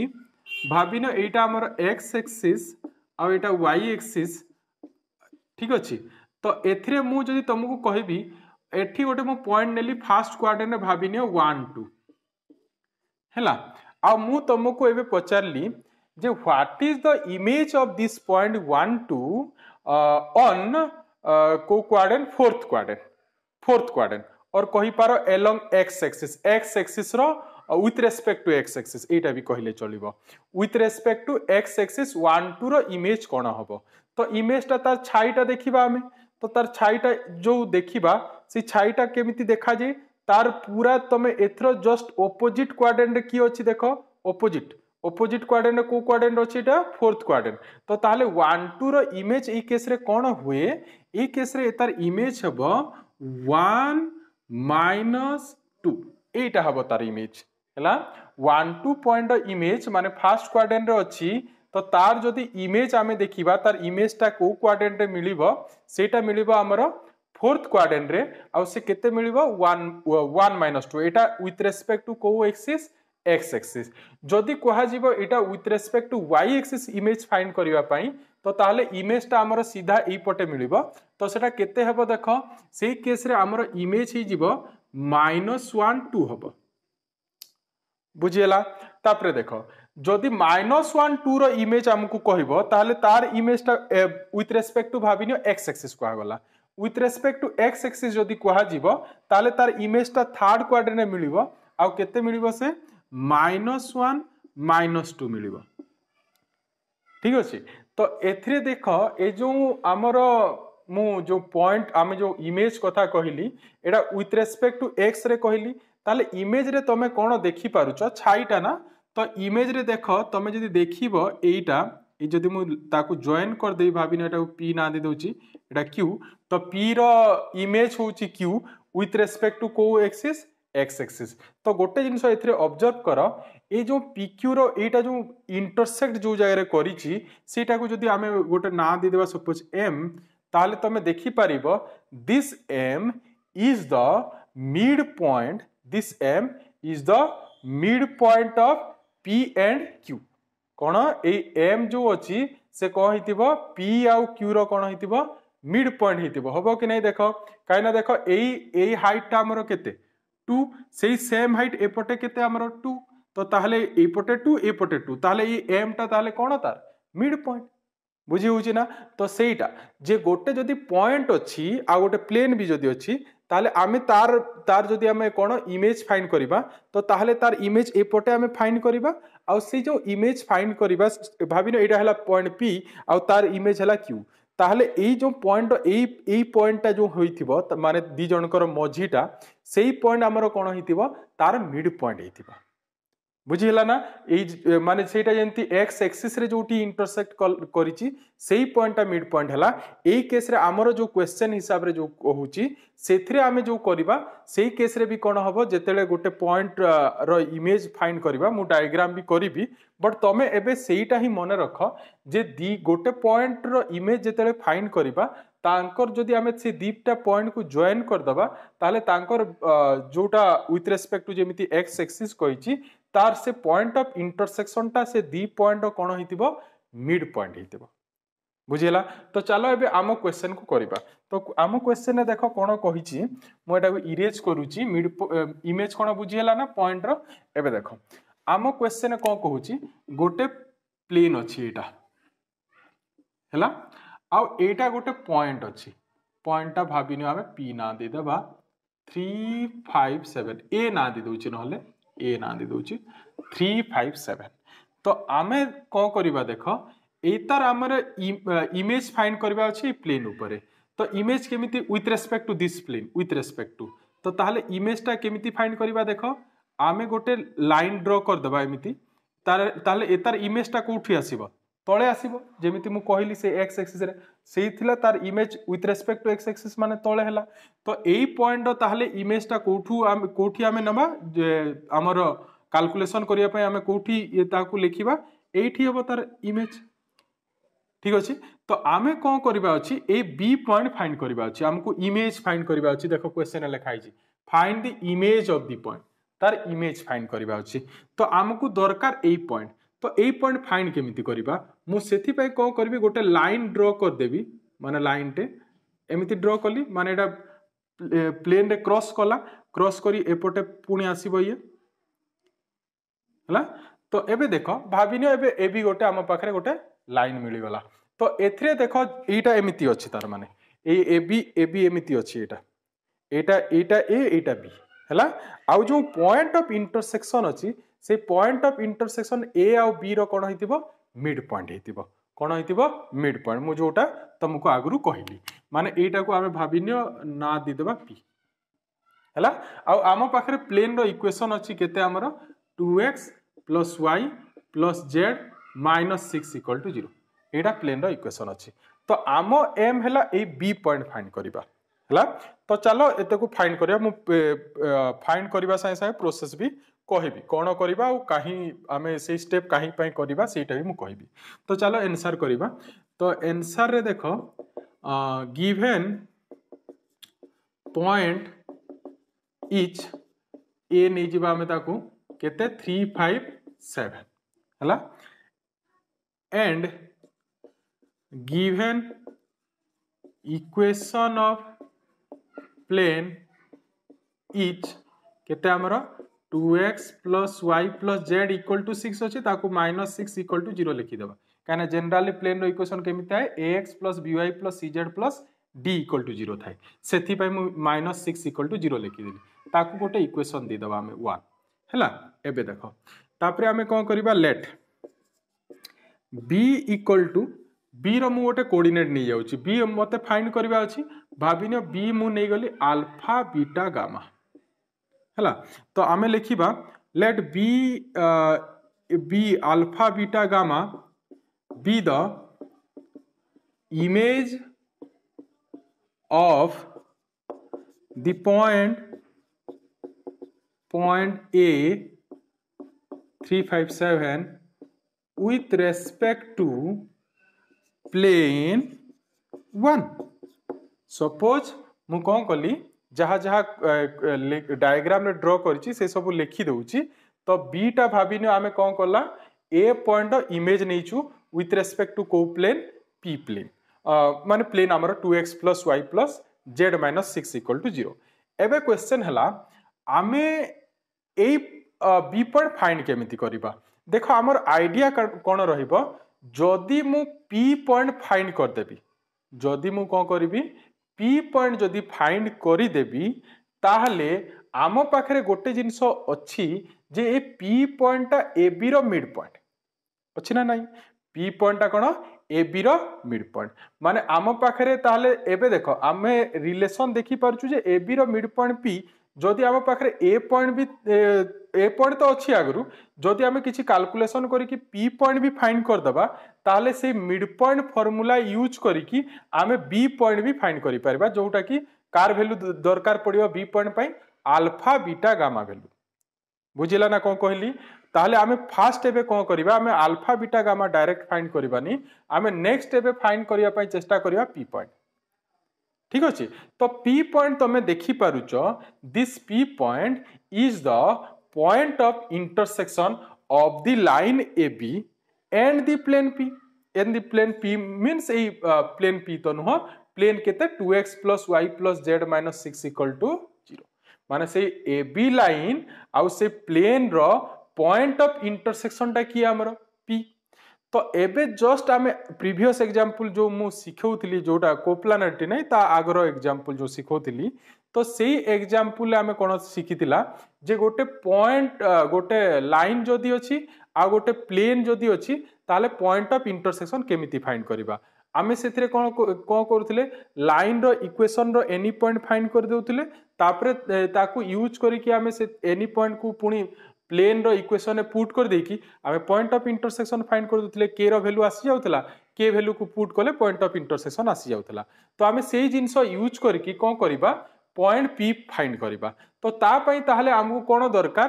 ভাবিন এইটা আমার এক্স এক্সিস আর এটা ওয়াই এক্সিস ঠিক আছে তো এথিরে মু যদি তোমাকে কহিবি এটি গোটে মু পয়েন্ট নেলি ফার্স্ট কোয়ার্ডেন্ট ভাবি নিও ওয়ান টু ହେଲା ଆଉ ମୁଁ ତୁମକୁ ଏବେ ପଚାରିଲି ଯେ what is the image of this point one two on को quadrant fourth quadrant fourth quadrant और कही पार along x axis x axis with respect to x axis এইটা বি কহিলে চলিব with respect to x axis one two র ইমেজ কোণ হব তো ইমেজটা তার ছাইটা দেখিবা আমি তো তার ছাইটা যে দেখিবা সেই ছাইটা কেমিতি দেখা যায় তার পুরা তুমি এথর জস্ট অপোজিট কোয়াড্রেন্টে কি অছি দেখো অপোজিট অপোজিট কোয়াড্রেন্ট কেউ কোয়াড্রেন্ট অছি এটা ফোর্থ কোয়াড্রেন্ট তো তাহলে ওয়ান টু র ইমেজ এই কেসরে কোণ হুয়ে এই কেসরে তার ইমেজ হব ওয়ান মাইনস টু এইটা হব তার ইমেজ ହେଲା ୱାନ୍ ଟୁ ପଏଣ୍ଟର ଇମେଜ୍ ମାନେ ଫାର୍ଷ୍ଟ କ୍ୱାଡ୍ରେଣ୍ଟରେ ଅଛି ତ ତାର ଯଦି ଇମେଜ୍ ଆମେ ଦେଖିବା ତାର ଇମେଜ୍ଟା କେଉଁ କ୍ୱାଡ୍ରେଣ୍ଟରେ ମିଳିବ ସେଇଟା ମିଳିବ ଆମର ଫୋର୍ଥ କ୍ୱାଡ୍ରେଣ୍ଟରେ ଆଉ ସେ କେତେ ମିଳିବ ୱାନ୍ ୱାନ୍ ମାଇନସ୍ ଟୁ ଏଇଟା ୱିଥ୍ ରେସ୍ପେକ୍ଟ ଟୁ କେଉଁ ଏକ୍ସିସ୍ एक्स एक्सीस जदि कहुव यहाँ with respect to y axis image find करने तो ताहले इमेजटा आमर सीधा यपटे मिल तो सेटा देख से केस्रे इमेज हो माइनस वन टू हम बुझीगला देख जदि माइनस वन टू रमेज आमको कह तार इमेजटा विथ रेस्पेक्ट टू भावनी एक्स एक्सीस कहगला with respect to x axis जदि कह तार इमेजटा थार्ड क्वाड्रेंट मिल आते मिल से মাইনস ওয়ান মাইনস ଟୁ ମିଳିବ ଠିକ୍ ଅଛି ତ ଏଥିରେ ଦେଖ ଏ ଯେଉଁ ଆମର ମୁଁ ଯେଉଁ ପଏଣ୍ଟ ଆମେ ଯେଉଁ ଇମେଜ୍ କଥା କହିଲି ଏଇଟା ୱିଥ୍ ରେସ୍ପେକ୍ଟ ଟୁ ଏକ୍ସରେ କହିଲି ତାହେଲେ ଇମେଜ୍ରେ ତମେ କ'ଣ ଦେଖିପାରୁଛ ଛାଇଟା ନା ତ ଇମେଜ୍ରେ ଦେଖ ତମେ ଯଦି ଦେଖିବ ଏଇଟା ଏ ଯଦି ମୁଁ ତାକୁ ଜଏନ୍ କରିଦେବି ଭାବିନି ଏଟାକୁ ପି ନାଁ ଦେଇଦେଉଛି ଏଇଟା କ୍ୟୁ ତ ପିର ଇମେଜ୍ ହେଉଛି କ୍ୟୁ ୱିଥ୍ ରେସ୍ପେକ୍ଟ ଟୁ କେଉଁ ଏକ୍ସିସ୍ এক্স এক্সিস তো গোটে জিনিস এতে অবজর্ভ কর এই যে পিক্যুর এইটা যে ইন্টরসেক্ট যে জায়গায় করেছি সেইটাকে যদি আমি গোটে না দিয়ে দেওয়া সপোজ এম তাহলে তুমি দেখিপার this M is the mid point this M is the mid point of P and Q কোণ এই এম যে অছি সে কম হইতিব পি আউ কিউর কোণ হইতিব মিড পয়েন্ট হইতিব হব কি নাই দেখ কাইনা দেখ এই এই হাইটটা আমার কেতে টু সেই সেম হাইট এপটে কেতে আমার টু তো তাহলে এইপটে টু এইপটে টু তাহলে এই এমটা তাহলে কোণ তার মিড পয়েন্ট বুঝি হচ্ছে না তো সেইটা যে গোটে যদি পয়েন্ট অছি আ গোটে প্লেন বি যদি অছি তাহলে আমি তার তার যদি আমি কোণ ইমেজ ফাইন্ড করিবা তো তাহলে তার ইমেজ এপটে আমি ফাইন্ড করিবা আউ সেই যে ইমেজ ফাইন্ড করিবা ভাবিনো এটা হলা পয়েন্ট পি আউ তার ইমেজ হলা কিউ তাহলে এই যে পয়েন্ট এই এই পয়েন্টটা যে হইতিব মানে দুই জনকর মাঝিটা সেই পয়েন্ট আমরো কোণ হইতিব তার মিড পয়েন্ট হইতিব ବୁଝିହେଲା ନା ଏଇ ମାନେ ସେଇଟା ଯେମିତି ଏକ୍ସ ଏକ୍ସିସ୍ରେ ଯେଉଁଠି ଇଣ୍ଟରସେକ୍ଟ କରିଛି ସେଇ ପଏଣ୍ଟଟା ମିଡ୍ ପଏଣ୍ଟ ହେଲା ଏଇ କେସ୍ରେ ଆମର ଯେଉଁ କ୍ୱେଶ୍ଚେନ୍ ହିସାବରେ ଯେଉଁ ହେଉଛି ସେଥିରେ ଆମେ ଯେଉଁ କରିବା ସେଇ କେସ୍ରେ ବି କ'ଣ ହେବ ଯେତେବେଳେ ଗୋଟେ ପଏଣ୍ଟର ଇମେଜ୍ ଫାଇଣ୍ଡ କରିବା ମୁଁ ଡାଇଗ୍ରାମ୍ ବି କରିବି ବଟ୍ ତମେ ଏବେ ସେଇଟା ହିଁ ମନେ ରଖ ଯେ ଦି ଗୋଟେ ପଏଣ୍ଟର ଇମେଜ୍ ଯେତେବେଳେ ଫାଇଣ୍ଡ କରିବା ତାଙ୍କର ଯଦି ଆମେ ସେ ଦୁଇଟା ପଏଣ୍ଟକୁ ଜଏନ୍ କରିଦେବା ତାହେଲେ ତାଙ୍କର ଯେଉଁଟା ୱିଥ୍ ରେସ୍ପେକ୍ଟ ଟୁ ଯେମିତି ଏକ୍ସ ଏକ୍ସିସ୍ କହିଛି তার সে পয়েন্ট অফ ইন্টরসেকশনটা সে দি পয়েন্ট কোণ হইতিব মিড পয়েন্ট হইতিব বুঝিলা তো চাল এবে আম কোয়েশ্চেন কু করিবা তো আম কোয়েশ্চেনে দেখো কোণ কহিছি মু এটাকে ইরেজ করুচি মিড ইমেজ কোণ বুঝিলা না পয়েন্টর এবে দেখো আম কোয়েশ্চেন কোণ কহুচি গোটে প্লেন অছি এটা ହେଲା ଆଉ ଏଇଟା ଗୋଟେ ପଏଣ୍ଟ ଅଛି ପଏଣ୍ଟଟା ଭାବିନିଅ ଆମେ ପି ନାଁ ଦେଇଦେବା ଥ୍ରୀ ଫାଇଭ୍ ସେଭେନ୍ ଏ ନାଁ ଦେଇଦେଉଛି ନହେଲେ ଏ ନାଁ ଦେଇଦେଉଛି থ্রি ফাইভ সেভেন তো আমি কম করা দেখ এইটার আমার ইমেজ ফাইন্ড করা অছে এই প্লেন উপরে তো ইমেজ কেমিতি with respect to this plane with respect to তো তাহলে ইমেজটা কেমিতি ফাইন্ড করা দেখ আমি গোটে লাইন ড্র করদেবা এমিতি তাহলে এ তার ইমেজটা কোটি আসব তলে আসব যেমি মু কহিলি সে এক্স এক্সিসে সেই লা তার image with respect to x axis মানে তলে হল তো এই পয়েন্টর তাহলে ইমেজটা কোঠু আমি কোঠি আমি নেবা আমার কালকুলেসন করা আমি কোঠি তাকে লিখবা এইটি হব তার ইমেজ ঠিক আছে তো আমি কম করা অছি এই বি পয়েন্ট ফাইন্ড করা অছি আমি ইমেজ ফাইন্ড করা অছি দেখো কোশ্চেন লেখা হয়েছে find the image of the point তার ইমেজ ফাইন্ড করা অছি তো আমি দরকার এই পয়েন্ট তো এই পয়েন্ট ফাইন কেমিতি করা মু সেপাই কম করবি গোটে লাইন ড্র করেদেবি মানে লাইনটে এমিতি ড্র কলি মানে এটা প্লেনরে ক্রস কলা ক্রস করে এপটে পুঁ আসব ইয়ে ହେଲା ତ ଏବେ ଦେଖ ଭାବିନିଅ ଏବେ ଏ ବି ଗୋଟେ ଆମ ପାଖରେ ଗୋଟେ ଲାଇନ୍ ମିଳିଗଲା ତ ଏଥିରେ ଦେଖ ଏଇଟା ଏମିତି ଅଛି ତାର ମାନେ ଏଇ ଏ ବି ଏ ବି ଏମିତି ଅଛି ଏଇଟା ଏଇଟା ଏଇଟା ଏ ଏଇଟା ବି ହେଲା ଆଉ ଯେଉଁ ପଏଣ୍ଟ ଅଫ୍ ଇଣ୍ଟରସେକ୍ସନ୍ ଅଛି সেই পয়েন্ট অଫ୍ ଇଣ୍ଟରସେକ୍ସନ୍ ଏ ଆଉ ବିର କ'ଣ ହେଇଥିବ ମିଡ୍ ପଏଣ୍ଟ ହେଇଥିବ କ'ଣ ହେଇଥିବ ମିଡ୍ ପଏଣ୍ଟ ମୁଁ ଯେଉଁଟା ତୁମକୁ ଆଗରୁ କହିଲି ମାନେ ଏଇଟାକୁ ଆମେ ଭାବିନିଅ ନା ଦେଇଦେବା ପି ହେଲା ଆଉ ଆମ ପାଖରେ ପ୍ଲେନ୍ର ଇକ୍ୱେସନ୍ ଅଛି କେତେ ଆମର two x plus y plus z minus six equal to zero ଏଇଟା ପ୍ଲେନ୍ର ଇକ୍ୱେସନ୍ ଅଛି ତ ଆମ ଏମ୍ ହେଲା ଏଇ ବି ପଏଣ୍ଟ ଫାଇଣ୍ଡ କରିବା ହେଲା ତ ଚାଲ ଏତକୁ ଫାଇଣ୍ଡ କରିବା ମୁଁ ଫାଇଣ୍ଡ କରିବା ସାଙ୍ଗେ ସାଙ୍ଗେ ପ୍ରୋସେସ୍ ବି कह कौन करवा कहीं आम से स्टेप कहीं करवा सहीटा भी मुझे कहबी तो चलो एनसर करवा तो एनसर रे देख गिभेन पॉइंट इच ए नहीं आम के थ्री फाइव सेवेन है and given equation of plane which के आमर two x plus y plus z equal to six अच्छे minus six equal to zero लिखिद कहीं जेनेली प्लेन रिक्वेसन केमी थाए a x plus y plus c z plus d equal to zero थाए से minus six equal to zero लिखीदी ताकू गोटे इक्वेसन देदे आम वन है देख तापर आम कौन करवा let B equal to B रु गोटे कोर्डनेट नहीं जाऊँगी बी मत फाइंड करवा अच्छी भावनी बी मुझे नहींगली आलफा बीटा गामा है तो आम लिखा let B B alpha beta gamma be the image of the point point A three five seven with respect to plane one suppose मु कौन कली जहाँ जहाँ डायग्राम ड्र कर सब लिखिदे तो बीटा भावनी आम कौन कला ए पॉइंट इमेज नहीं चु विथ रेस्पेक्ट टू कौ प्लेन पी प्लेन मान प्लेन आम two x plus y plus z minus six equal to zero एवं क्वेश्चन है आम यइंट फाइंड केमी कर देख आम आईडिया कौन रदी मु पी पॉइंट फाइंड करदेवी जदि मु कौन करी পি পয়েন্ট যদি ফাইন্ড করিদেবি তাহলে আম পাখে গোটে জিনিস অছি যে এ পি পয়েন্টটা এবির মিড পয়েন্ট অছি না নাই পি পয়েন্টটা কোণ এবির মিড পয়েন্ট মানে আম পাখে তাহলে এবে দেখ আমি রিলেসন দেখি পারছু যে এবির মিড পয়েন্ট পি যদি আম পাখে এ পয়েন্ট বি এ পয়েন্ট তো অছি আগরু যদি আমি কিছু কালকুলেসন করি পি পয়েন্ট বি ফাইন্ড করদবা তাহলে সেই মিড পয়েন্ট ফর্মুলা ইউজ করিকি আমি বি পয়েন্ট বি ফাইন্ড করিপারিবা যোউটা কি কার ভ্যালু দরকার পড়িব বি পয়েন্ট পাই আলফা বিটা গামা ভ্যালু বুঝিলা না কোন কহিলি তাহলে আমি ফার্স্ট এবে কোন করিবা আমি alpha beta gamma direct find করিবানি আমি নেক্সট এবে ফাইন্ড করিবা পাই চেষ্টা করিবা পি পয়েন্ট ঠিক আছে তো পি পয়েন্ট তুমি দেখি পারুছ this P point is the point of intersection of the line A B and the plane P and the plane P means plane P uh, तो नुह प्लेन केते 2x plus y plus z minus 6 equal to 0 माने से AB लाइन आउ से प्लेन रो पॉइंट ऑफ इंटरसेक्शन टा की हमरो P तो एबे जस्ट आम प्रिभस एक्जामपल जो मुझे शिखाऊली जोटा कोप्लानाटी ना ता आगर एक्जामपल जो शिखाऊली तो से एक्जामपल आम कौन शिखी जे गोटे पॉइंट uh, गोटे लाइन जदि अच्छी ଆଉ ଗୋଟେ ପ୍ଲେନ୍ ଯଦି ଅଛି ତାହେଲେ ପଏଣ୍ଟ ଅଫ୍ ଇଣ୍ଟରସେକ୍ସନ୍ କେମିତି ଫାଇଣ୍ଡ କରିବା ଆମେ ସେଥିରେ କ'ଣ କ'ଣ କରୁଥିଲେ ଲାଇନ୍ର ଇକ୍ୱେସନ୍ର ଏନି ପଏଣ୍ଟ ଫାଇଣ୍ଡ କରିଦେଉଥିଲେ ତାପରେ ତାକୁ ୟୁଜ୍ କରିକି ଆମେ ସେ ଏନି ପଏଣ୍ଟକୁ ପୁଣି ପ୍ଲେନ୍ର ଇକ୍ୱେସନ୍ରେ ପୁଟ୍ କରିଦେଇକି ଆମେ ପଏଣ୍ଟ ଅଫ୍ ଇଣ୍ଟରସେକ୍ସନ୍ ଫାଇଣ୍ଡ କରିଦେଉଥିଲେ କେର ଭ୍ୟାଲୁ ଆସିଯାଉଥିଲା କେ ଭ୍ୟାଲୁକୁ ପୁଟ୍ କଲେ ପଏଣ୍ଟ ଅଫ୍ ଇଣ୍ଟରସେକ୍ସନ୍ ଆସିଯାଉଥିଲା ତ ଆମେ ସେଇ ଜିନିଷ ୟୁଜ୍ କରିକି କ'ଣ କରିବା পয়েন্ট পি ফাইন্ড করা তো তাপাই তাহলে আমি কোণ দরকার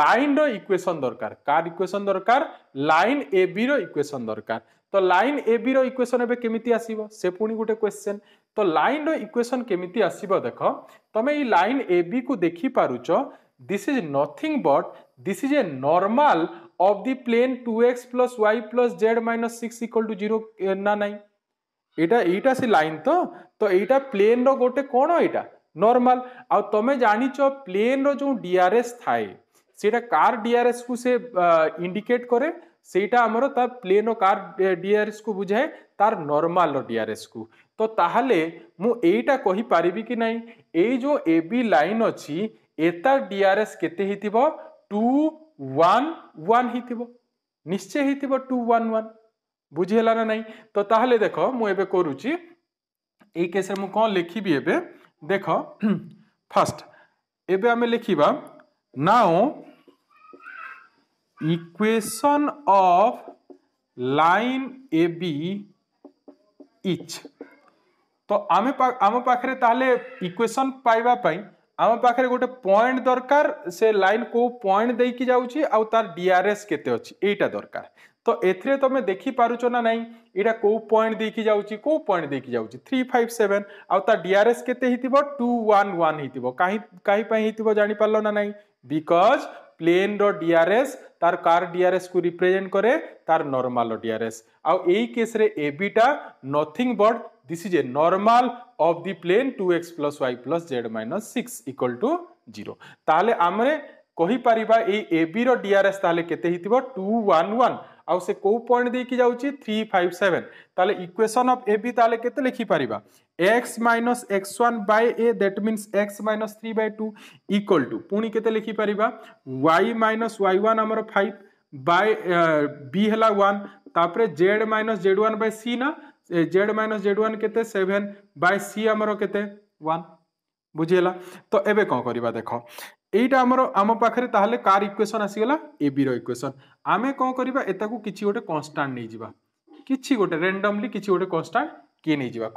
লাইন রকুয়েসন দরকার কার ইকুয়েসন দরকার লাইন এ বি রকুয়েসন দরকার তো লাইন এ বি রকুয়েসন এবে কেমিতি আসব সে পুঁ গোটে কোয়েশ্চেন তো লাইন রকুয়েসন কেমিতি আসব দেখ তুমি এই লাইন এ বি কু দেখিপারুছ this is nothing but this is a normal of the plane two x plus y plus z minus six equal to zero না নাই এটা এইটা সে লাইন তো তো এইটা প্লেনর গোটে কোণ এইটা ନର୍ମାଲ ଆଉ ତମେ ଜାଣିଛ ପ୍ଲେନ୍ର ଯେଉଁ ଡିଆର୍ଏସ୍ ଥାଏ ସେଇଟା କାର୍ ଡିଆର୍ଏସ୍କୁ ସେ ଇଣ୍ଡିକେଟ୍ କରେ ସେଇଟା ଆମର ତା ପ୍ଲେନ୍ କାର୍ ଡିଆର୍ଏସ୍କୁ ବୁଝାଏ ତାର ନର୍ମାଲର ଡିଆର୍ଏସ୍କୁ ତ ତାହେଲେ ମୁଁ ଏଇଟା କହିପାରିବି କି ନାହିଁ ଏଇ ଯେଉଁ ଏ ବି ଲାଇନ୍ ଅଛି ଏତା ଡିଆର୍ଏସ୍ କେତେ ହେଇଥିବ ଟୁ ୱାନ୍ ୱାନ୍ ହେଇଥିବ ନିଶ୍ଚୟ ହେଇଥିବ ଟୁ ୱାନ୍ ୱାନ୍ ବୁଝିହେଲା ନା ନାହିଁ ତ ତାହେଲେ ଦେଖ ମୁଁ ଏବେ କରୁଛି ଏଇ କେସ୍ରେ ମୁଁ କ'ଣ ଲେଖିବି ଏବେ দেখ ফার্স্ট এবে আমি লিখিবা নাও equation of line A B ইচ তো আমি আম পাখে তাহলে ইকুয়েশন পাইবা পাই আম পাখে গোটে পয়েন্ট দরকার সে লাইন কেউ পয়েন্ট দেইকি যাচ্ছি আর তার ডিআরএস কেতে অছি এইটা দরকার তো এতে তুমি দেখিপারুছ না নাই এটা কেউ পয়েন্ট দিয়ে যাচ্ছি কেউ পয়েন্ট দিয়ে যাচ্ছি থ্রি ফাইভ সেভেন আিআরএস কেতে হয়েছিল টু ওয়ান ওয়ান হয়েছিল কাহিপাই হয়েছিল জাঁপারল না নাই বিকজ প্লেনর ডিআরএস তার কার ডিআরএস কু রিপ্রেজেন্ট করে তার নর্মাল ডিআরএস এই কেসরে এবিটা nothing but this is a normal of the plane two x plus y plus z minus six equal to zero তাহলে আমি কহিপার এই এবির ডিআরএস তাহলে কেতে হয়েছিল টু ওয়ান ওয়ান আউ সে কেউ পয়েন্ট দিয়ে যাচ্ছি থ্রি ফাইভ সেভেন তাহলে ইকুয়েসন অফ এ বি তাহলে কেতে লিখিপারা x minus x one by a that means x minus three by two equal to পুঁ কেতে লিখিপারা ওয়াই মাইনস ওয়াই ওয়ান আমার ফাইভ বাই বি হলা ওয়ান তাপরে Z minus Z one by c না জেড মাইনস জেড ওয়ান কেতে সেভেন বাই সি আমার কেতে ওয়ান বুঝিলা তো এবে কম করা দেখ এইটা আমার আম পাখে তাহলে কার ইকুয়েসন আসিগলা এবির ইকুয়েসন আমি কম করা এটাকে কিছু গোটে কনস্টাট নিয়ে যা কিছু গোটে রেন্ডমলি কিছু গোটে কনস্টাট কি নিয়ে যা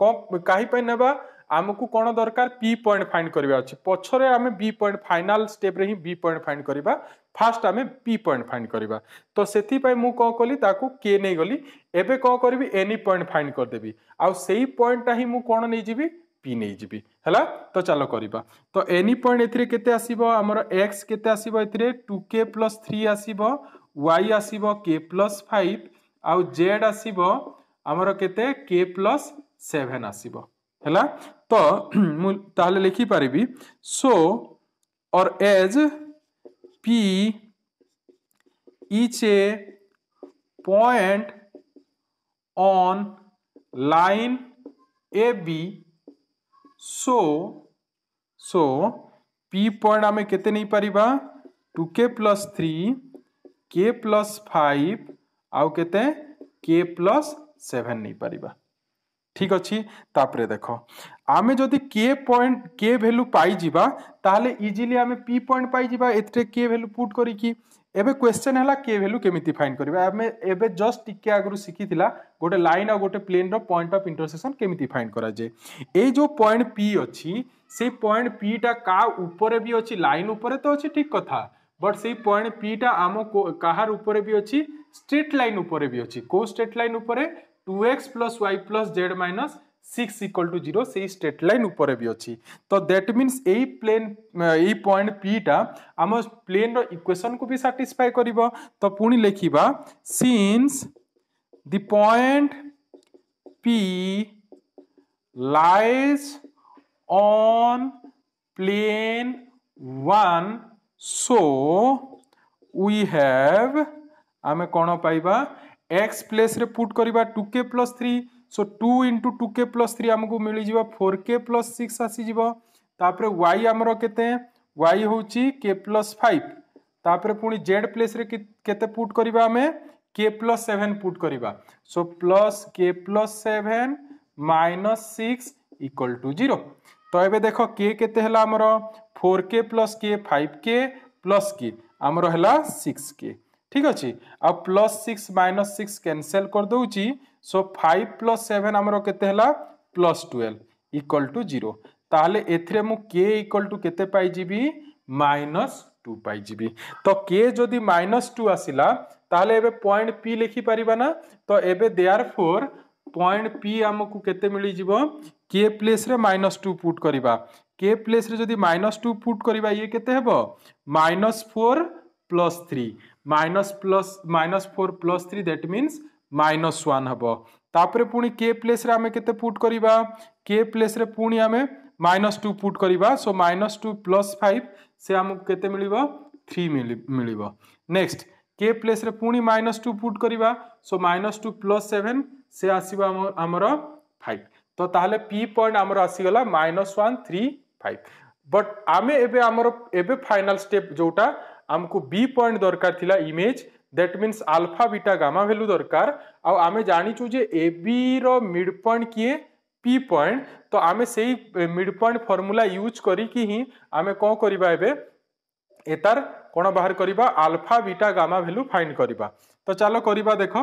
কাহিপাই নেবা ଆମକୁ କ'ଣ ଦରକାର ପି ପଏଣ୍ଟ ଫାଇଣ୍ଡ କରିବା ଅଛି ପଛରେ ଆମେ ବି ପଏଣ୍ଟ ଫାଇନାଲ ଷ୍ଟେପ୍ରେ ହିଁ ବି ପଏଣ୍ଟ ଫାଇଣ୍ଡ କରିବା ଫାର୍ଷ୍ଟ ଆମେ ପି ପଏଣ୍ଟ ଫାଇଣ୍ଡ କରିବା ତ ସେଥିପାଇଁ ମୁଁ କ'ଣ କଲି ତାକୁ କେ ନେଇଗଲି ଏବେ କ'ଣ କରିବି ଏନି ପଏଣ୍ଟ ଫାଇଣ୍ଡ କରିଦେବି ଆଉ ସେଇ ପଏଣ୍ଟଟା ହିଁ ମୁଁ କ'ଣ ନେଇଯିବି পি নেইযিবি ହେଲା ତ ଚାଲ କରିବା ତ ଏନି ପଏଣ୍ଟ ଏଥିରେ କେତେ ଆସିବ ଆମର ଏକ୍ସ କେତେ ଆସିବ ଏଥିରେ ଟୁ କେ ପ୍ଲସ୍ ଥ୍ରୀ ଆସିବ ୱାଇ ଆସିବ କେ ପ୍ଲସ୍ ଫାଇଭ ଆଉ ଜେଡ୍ ଆସିବ ଆମର କେତେ କେ ପ୍ଲସ୍ ସେଭେନ୍ ଆସିବ ହେଲା ତ ମୁଁ ତାହେଲେ ଲେଖିପାରିବି so or as P is a point on line A B so so P point आम केते नहीं two k plus three k plus five आउ केते के प्लस सेभेन नहीं पार ठीक अच्छे तापर देख आम जदि के पॉइंट के भैल्यू पाई ताहले इजिली आम पी पॉइंट पाई एथे के भैल्यू पुट करी ଏବେ କ୍ୱେଶ୍ଚେନ୍ ହେଲା କେ ଭ୍ୟାଲୁ କେମିତି ଫାଇଣ୍ଡ କରିବା ଆମେ ଏବେ ଜଷ୍ଟ ଟିକେ ଆଗରୁ ଶିଖିଥିଲା ଗୋଟେ ଲାଇନ୍ ଆଉ ଗୋଟେ ପ୍ଲେନ୍ର ପଏଣ୍ଟ ଅଫ୍ ଇଣ୍ଟରସେକ୍ସନ୍ କେମିତି ଫାଇଣ୍ଡ କରାଯାଏ ଏଇ ଯେଉଁ ପଏଣ୍ଟ ପି ଅଛି ସେଇ ପଏଣ୍ଟ ପିଟା କାହା ଉପରେ ବି ଅଛି ଲାଇନ୍ ଉପରେ ତ ଅଛି ଠିକ୍ କଥା ବଟ୍ ସେଇ ପଏଣ୍ଟ ପିଟା ଆମ କାହାର ଉପରେ ବି ଅଛି ଷ୍ଟ୍ରେଟ୍ ଲାଇନ୍ ଉପରେ ବି ଅଛି କେଉଁ ଷ୍ଟ୍ରେଟ୍ ଲାଇନ୍ ଉପରେ two x plus y plus z minus six equal to zero straight line ऊपर भी अच्छी तो दैट मीन्स यही प्लेन यही पॉइंट पीटा आम प्लेन रक्वेसन को भी साटिस्फाई कर तो पुणी लिखा since the point P lies on plane one so we आम कौन पाइबा एक्स प्लेस रे पुट करवा two k plus three so two into two k plus three आमको मिलज फोर के प्लस सिक्स आसीजर वाई आमर के वाई हूँ के प्लस फाइव तापर पुणी जेड प्लेस केुट केते करवा आम के प्लस सेभेन पुट करवा so plus k plus seven minus six equal to zero तो ये देख के केते फोर के प्लस के फाइव के प्लस के आमर है सिक्स के ठीक अच्छे आ plus six minus six cancel करदे सो फाइव प्लस सेभेन आमर केते है plus twelve equal to zero ताहले एथिरे मु के इक्वाल टू केते पाई माइनस टू पाइबी तो के जदि माइनस टू आसला ताहले एबे पॉइंट पी लिखि परिबा तो एबे फोर पॉइंट पी हमकु केते के प्लेस रे माइनस टू पुट करिबा के प्लेस रे जदि माइनस टू पुट करिबा ये केते minus four plus three minus plus minus four plus three that means minus one हम तापर पुणी के प्लेस आम के करवा के प्लेस पुणी आम माइनस टू पुट करवा so minus two plus five से आमको के थ्री मिल नेक्स्ट के प्लेस पुणी माइनस टू पुट करवा so minus two plus seven से आसो फाइव तो ताहले पी पॉइंट आम आसीगला minus one three five but आम एबे आमर स्टेप जोटा आमको बी पॉइंट दरकार थिला image that means alpha beta gamma value दरकार आम जाचु जे तो ए मिड पॉइंट किए पी पॉइंट तो आम से मिड पॉइंट फर्मूला यूज करी ही आम कौन करवा कौन बाहर करवा alpha beta gamma value find करवा तो चलो करवा देख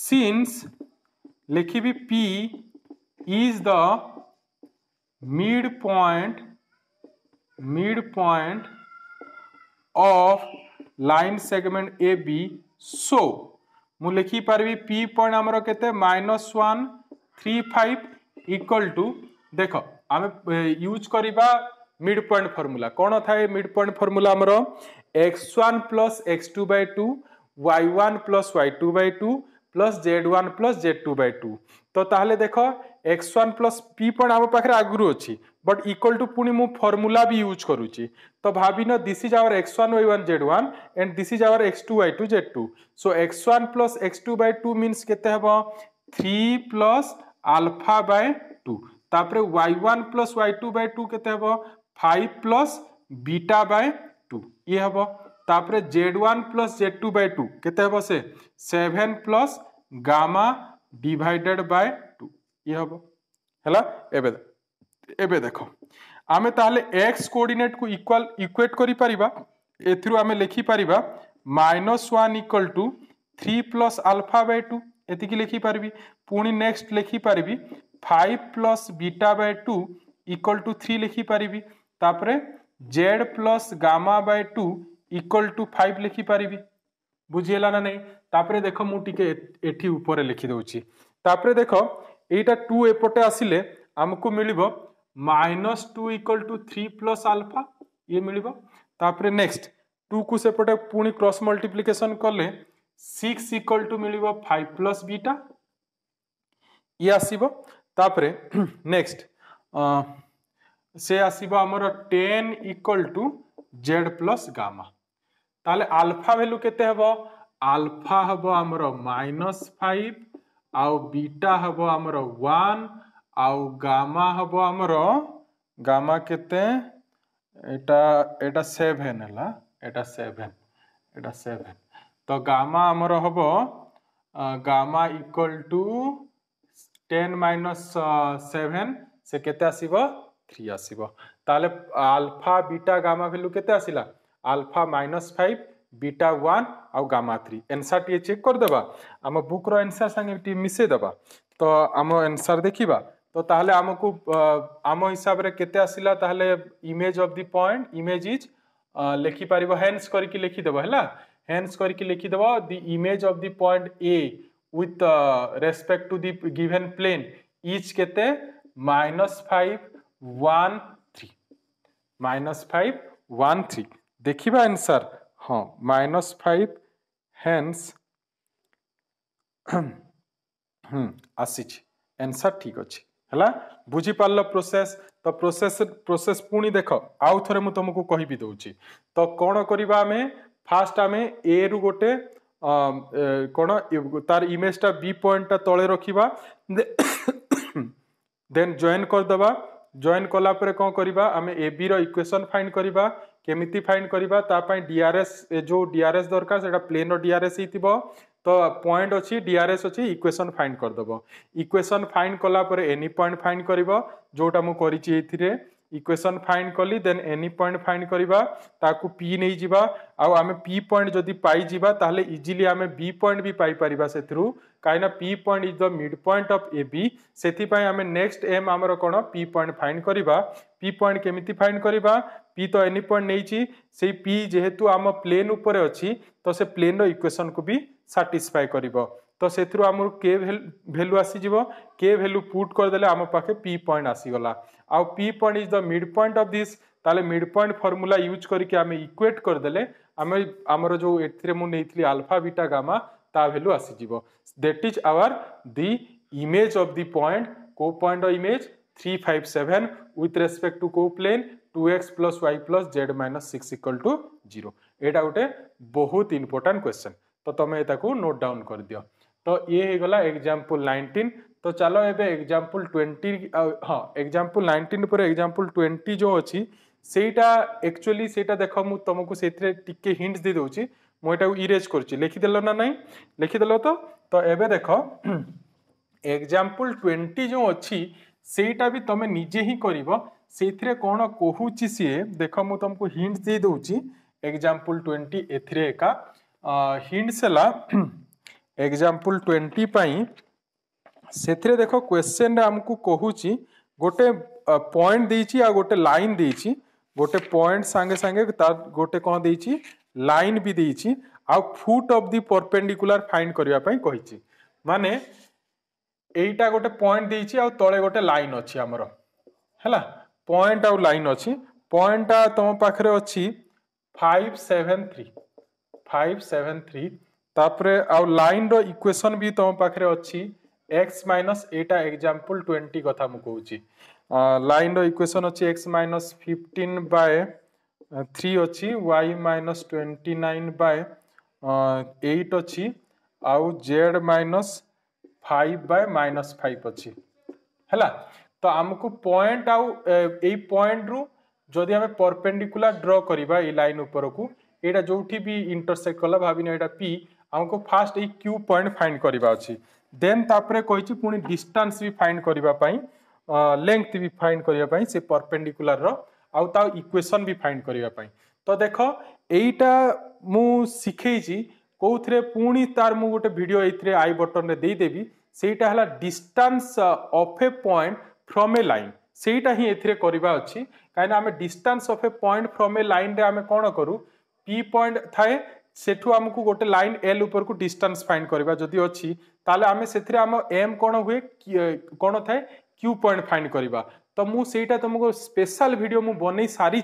सिंस लिखी P is the mid point mid point of line segment A B so ମୁଁ ଲେଖିପାରିବି ପି ପଏଣ୍ଟ ଆମର କେତେ minus one three five equal to দেখ আমি ইউজ করা মিড পয়েন্ট ফর্মুলা কোণ থাকে মিড পয়েন্ট ফর্মুলা আমার x one plus x two by two y one plus y two by two plus Z one plus z two by two তো তাহলে দেখ x one plus P point আমার পাখে আগুর অছি বট ইকুয়াল টু পুঁ মু ফর্মুলা বি ইউজ করুছি तो भावी this is our x one y one z one and this is our x two y two z two so x one plus x two by two means के three plus alpha by two तापर y one plus y two by two के five plus beta by two ये हम तापर z one plus z two by two के से seven plus gamma divided by two ये हम है एबे एबे देखो आम ताहले एक्स कोअर्डिनेट को इक्वाल इक्वेट करें लिखिपर माइनस वन परिबा equal to three plus alpha by two ये लिखि पुणी नेक्स्ट लिखि five plus beta by two equal to three लिखि परबी तापरे plus gamma by two equal to five लिखि परबी ना नहीं देख देखो मु टिके एठी देख यू एपटे आसिले हमको मिल minus two equal to three plus alpha ये मिले नेक्स्ट टू को सेपटे पुणी क्रस मल्टीप्लिकेसन कले सिक्स इक्वल टू मिल फाइव प्लस बीटा ये आसपर नेक्स्ट से आसमर ten equal to z plus gamma ताले आलफा भैल्यू के हे आलफा हम आमर माइनस फाइव आउ बीटा हम आमर वन ଆଉ ଗାମା ହେବ ଆମର ଗାମା କେତେ ଏଇଟା ଏଇଟା ସେଭେନ୍ ହେଲା ଏଇଟା ସେଭେନ୍ ଏଇଟା ସେଭେନ୍ ତ ଗାମା ଆମର ହେବ gamma equal to ten minus seven ସେ କେତେ ଆସିବ থ্রি আসব তাহলে আলফা বিটা গামা ভ্যালু কেতে আসিলা alpha minus five beta one আউ গামা থ্রি এনসার টিকে চেক করিদেবা আম বুক্র এনসার সাংে টিকে মিশাই দেবা তো আম এনসার দেখিবা तो ताहले आमको आम हिसाब से केते आसिला ताहले image of the point image is लेखि पारिब हेंस करकि लेखि देबो हैला हेंस करकि लेखि देबो the image of the point A with respect to the given plane is केते -5 1 3 -5 देखिबा आंसर हां -5 हेंस हम्म आसीच एंसर ठीक अच्छे ହେଲା ବୁଝିପାରିଲ ପ୍ରୋସେସ୍ ତ ପ୍ରୋସେସ୍ ପ୍ରୋସେସ୍ ପୁଣି ଦେଖ ଆଉ ଥରେ ମୁଁ ତୁମକୁ କହିବି ଦେଉଛି ତ କ'ଣ କରିବା ଆମେ ଫାଷ୍ଟ ଆମେ ଏରୁ ଗୋଟେ କ'ଣ ତାର ଇମେଜଟା ବି ପଏଣ୍ଟଟା ତଳେ ରଖିବା ଦେନ୍ ଜଏନ୍ କରିଦେବା জয়েন কলা পরে কম করা আমি এ বি রকুয়েসন ফাইন্ড করা কেমিতি ফাইন্ড করা তাপাই ডিআরএস যে ডিআরএস দরকার সেটা প্লেন ডিআরএস হইথিব तो पॉइंट अच्छी डीआरएस अच्छी इक्वेशन फाइंड करदेव इक्वेशन फाइंड कलापर एनी पॉइंट फाइंड कर जोटा मुझे इक्वेशन फाइंड कली देन एनी पॉइंट फाइंड करवा पी नहीं जावा आम पी पॉइंट जदि पाइबा ताहले इजिली आम बी पॉइंट भी पाइपर से कहीं P point is the mid point of A B सेथि आम नेक्स्ट एम हमर कौन पी पॉइंट फाइंड करवा पी पॉइंट केमिति फाइंड करवा पी तो एनी पॉइंट नहीं छी सेई पी जेहेतु आम प्लेन ऊपर अछि तो से प्लेन रक्वेसन को भी ସାଟିସ୍ଫାଏ କରିବ ତ ସେଥିରୁ ଆମର କେ ଭ୍ୟାଲୁ ଆସିଯିବ କେ ଭ୍ୟାଲୁ ପୁଟ୍ କରିଦେଲେ ଆମ ପାଖେ ପି ପଏଣ୍ଟ ଆସିଗଲା ଆଉ P point is the mid point of this ତାହେଲେ ମିଡ୍ ପଏଣ୍ଟ ଫର୍ମୁଲା ୟୁଜ୍ କରିକି ଆମେ ଇକ୍ୱେଟ୍ କରିଦେଲେ ଆମେ ଆମର ଯେଉଁ ଏଥିରେ ମୁଁ ନେଇଥିଲି ଆଲଫା ବିଟା ଗାମା ତା ଭ୍ୟାଲୁ ଆସିଯିବ that is our the image of the point କେଉଁ ପଏଣ୍ଟର image three five seven with respect to কেউ plane two x plus y plus z minus six equal to zero এটা গোটে বহুত ইম্পর্টাট কোয়েশ্চেন तो तुम्हें यू नोट डाउन कर दि तो ये गला एग्जांपल 19 तो चलो एबे एग्जांपल 20 हाँ एग्जांपल 19 पर एग्जांपल ट्वेंटी जो अच्छी से एक्चुअली से देख मु तुमको से हिंट्स दे दूँ मुझे इरेज कर लिखिदेल ना ना लिखिदेल तो तो ये देख एग्जांपल ट्वेंटी जो अच्छी से तुम्हें निजे ही कर कौन कहूँ सी देख मु तुमको हिंट्स दे दूँ एग्जांपल ट्वेंटी एका ହିଣ୍ଟସ୍ ହେଲା ଏକ୍ଜାମ୍ପଲ୍ ଟ୍ୱେଣ୍ଟି ପାଇଁ ସେଥିରେ ଦେଖ କ୍ୱେଶ୍ଚେନ୍ରେ ଆମକୁ କହୁଛି ଗୋଟେ ପଏଣ୍ଟ ଦେଇଛି ଆଉ ଗୋଟେ ଲାଇନ୍ ଦେଇଛି ଗୋଟେ ପଏଣ୍ଟ ସାଙ୍ଗେ ସାଙ୍ଗେ ତା ଗୋଟେ କ'ଣ ଦେଇଛି ଲାଇନ୍ ବି ଦେଇଛି ଆଉ foot of the perpendicular find କରିବା ପାଇଁ କହିଛି ମାନେ ଏଇଟା ଗୋଟେ ପଏଣ୍ଟ ଦେଇଛି ଆଉ ତଳେ ଗୋଟେ ଲାଇନ୍ ଅଛି ଆମର ହେଲା ପଏଣ୍ଟ ଆଉ ଲାଇନ୍ ଅଛି ପଏଣ୍ଟଟା ତୁମ ପାଖରେ ଅଛି five seven three five seven three ତାପରେ ଆଉ ଲାଇନ୍ର ଇକ୍ୱେସନ୍ ବି ତମ ପାଖରେ ଅଛି ଏକ୍ସ ମାଇନସ୍ ଏଇଟା ଏକ୍ଜାମ୍ପଲ୍ ଟ୍ୱେଣ୍ଟି କଥା ମୁଁ କହୁଛି ଲାଇନ୍ର ଇକ୍ୱେସନ୍ ଅଛି x minus fifteen by three অছি y minus twenty nine by eight অছি আউ z minus five by minus five অছি হেলা তো আমাকে পয়েন্ট আউ এই পয়েন্ট রু যদি আমি পরপেন্ডিকুলার ড্র করিবা এই লাইন উপরকু ଏଇଟା ଯେଉଁଠି ବି ଇଣ୍ଟରସେକ୍ଟ କଲା ଭାବିନି ଏଇଟା ପି ଆମକୁ ଫାଷ୍ଟ ଏଇ କ୍ୟୁ ପଏଣ୍ଟ ଫାଇଣ୍ଡ କରିବା ଅଛି ଦେନ୍ ତାପରେ କହିଛି ପୁଣି ଡିଷ୍ଟାନ୍ସ ବି ଫାଇଣ୍ଡ କରିବା ପାଇଁ ଲେନ୍ଥ ବି ଫାଇଣ୍ଡ କରିବା ପାଇଁ ସେ ପରପେଣ୍ଡିକୁଲାରର ଆଉ ତା ଇକ୍ୱେସନ୍ ବି ଫାଇଣ୍ଡ କରିବା ପାଇଁ ତ ଦେଖ ଏଇଟା ମୁଁ ଶିଖେଇଛି କେଉଁଥିରେ ପୁଣି ତାର ମୁଁ ଗୋଟେ ଭିଡ଼ିଓ ଏଇଥିରେ ଆଇ ବଟନରେ ଦେଇଦେବି ସେଇଟା ହେଲା distance of a point from a line ସେଇଟା ହିଁ ଏଥିରେ କରିବା ଅଛି କାହିଁକିନା ଆମେ distance of a point from a ଲାଇନ୍ରେ ଆମେ କ'ଣ କରୁ पी पॉइंट थाए से आमको गोटे लाइन एल उपर को डिस्टेंस फाइंड करवा जदि अच्छी आम तो तो से आम एम कौन हुए कौन थाए क्यू पॉइंट फाइंड करवा तो मुझे तुमको स्पेशल वीडियो मुझ बन सारी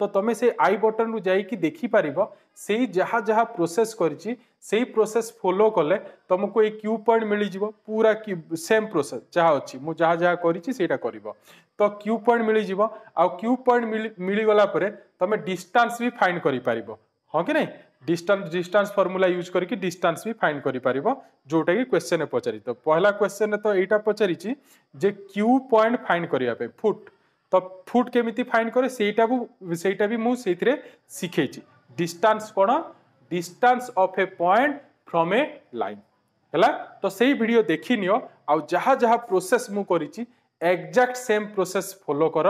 तो तुम्हें से आई बटन रु जा देखिपार से जहा जहाँ प्रोसेस कर प्रोसेस फॉलो कले तुमको ये क्यू पॉइंट मिल जाव पूरा क्यू सेम प्रोसेस जहाँ अच्छी जहाँ जहाँ करा कर तो क्यू पॉइंट मिल जाव आउ क्यू पॉइंट मिल मिलगला तुम डिस्टास् भी फाइन कर पार हाँ कि ना डिस्टास् डिस्टास् फर्मूला यूज करके डिस्टास् भी फाइन कर पार जोटा कि क्वेश्चन में पचार तो पहला क्वेश्चन तो यहाँ पचार क्यू पॉइंट फाइन करने फुट तो फुट केमी फाइन कैसे भी मुझे शिखे ডিষ্টান্স কোণ distance of a point from a line ହେଲା ତ ସେଇ ଭିଡ଼ିଓ ଦେଖିନିଅ ଆଉ ଯାହା ଯାହା ପ୍ରୋସେସ୍ ମୁଁ କରିଛି ଏକ୍ଜାକ୍ଟ ସେମ୍ ପ୍ରୋସେସ୍ ଫଲୋ କର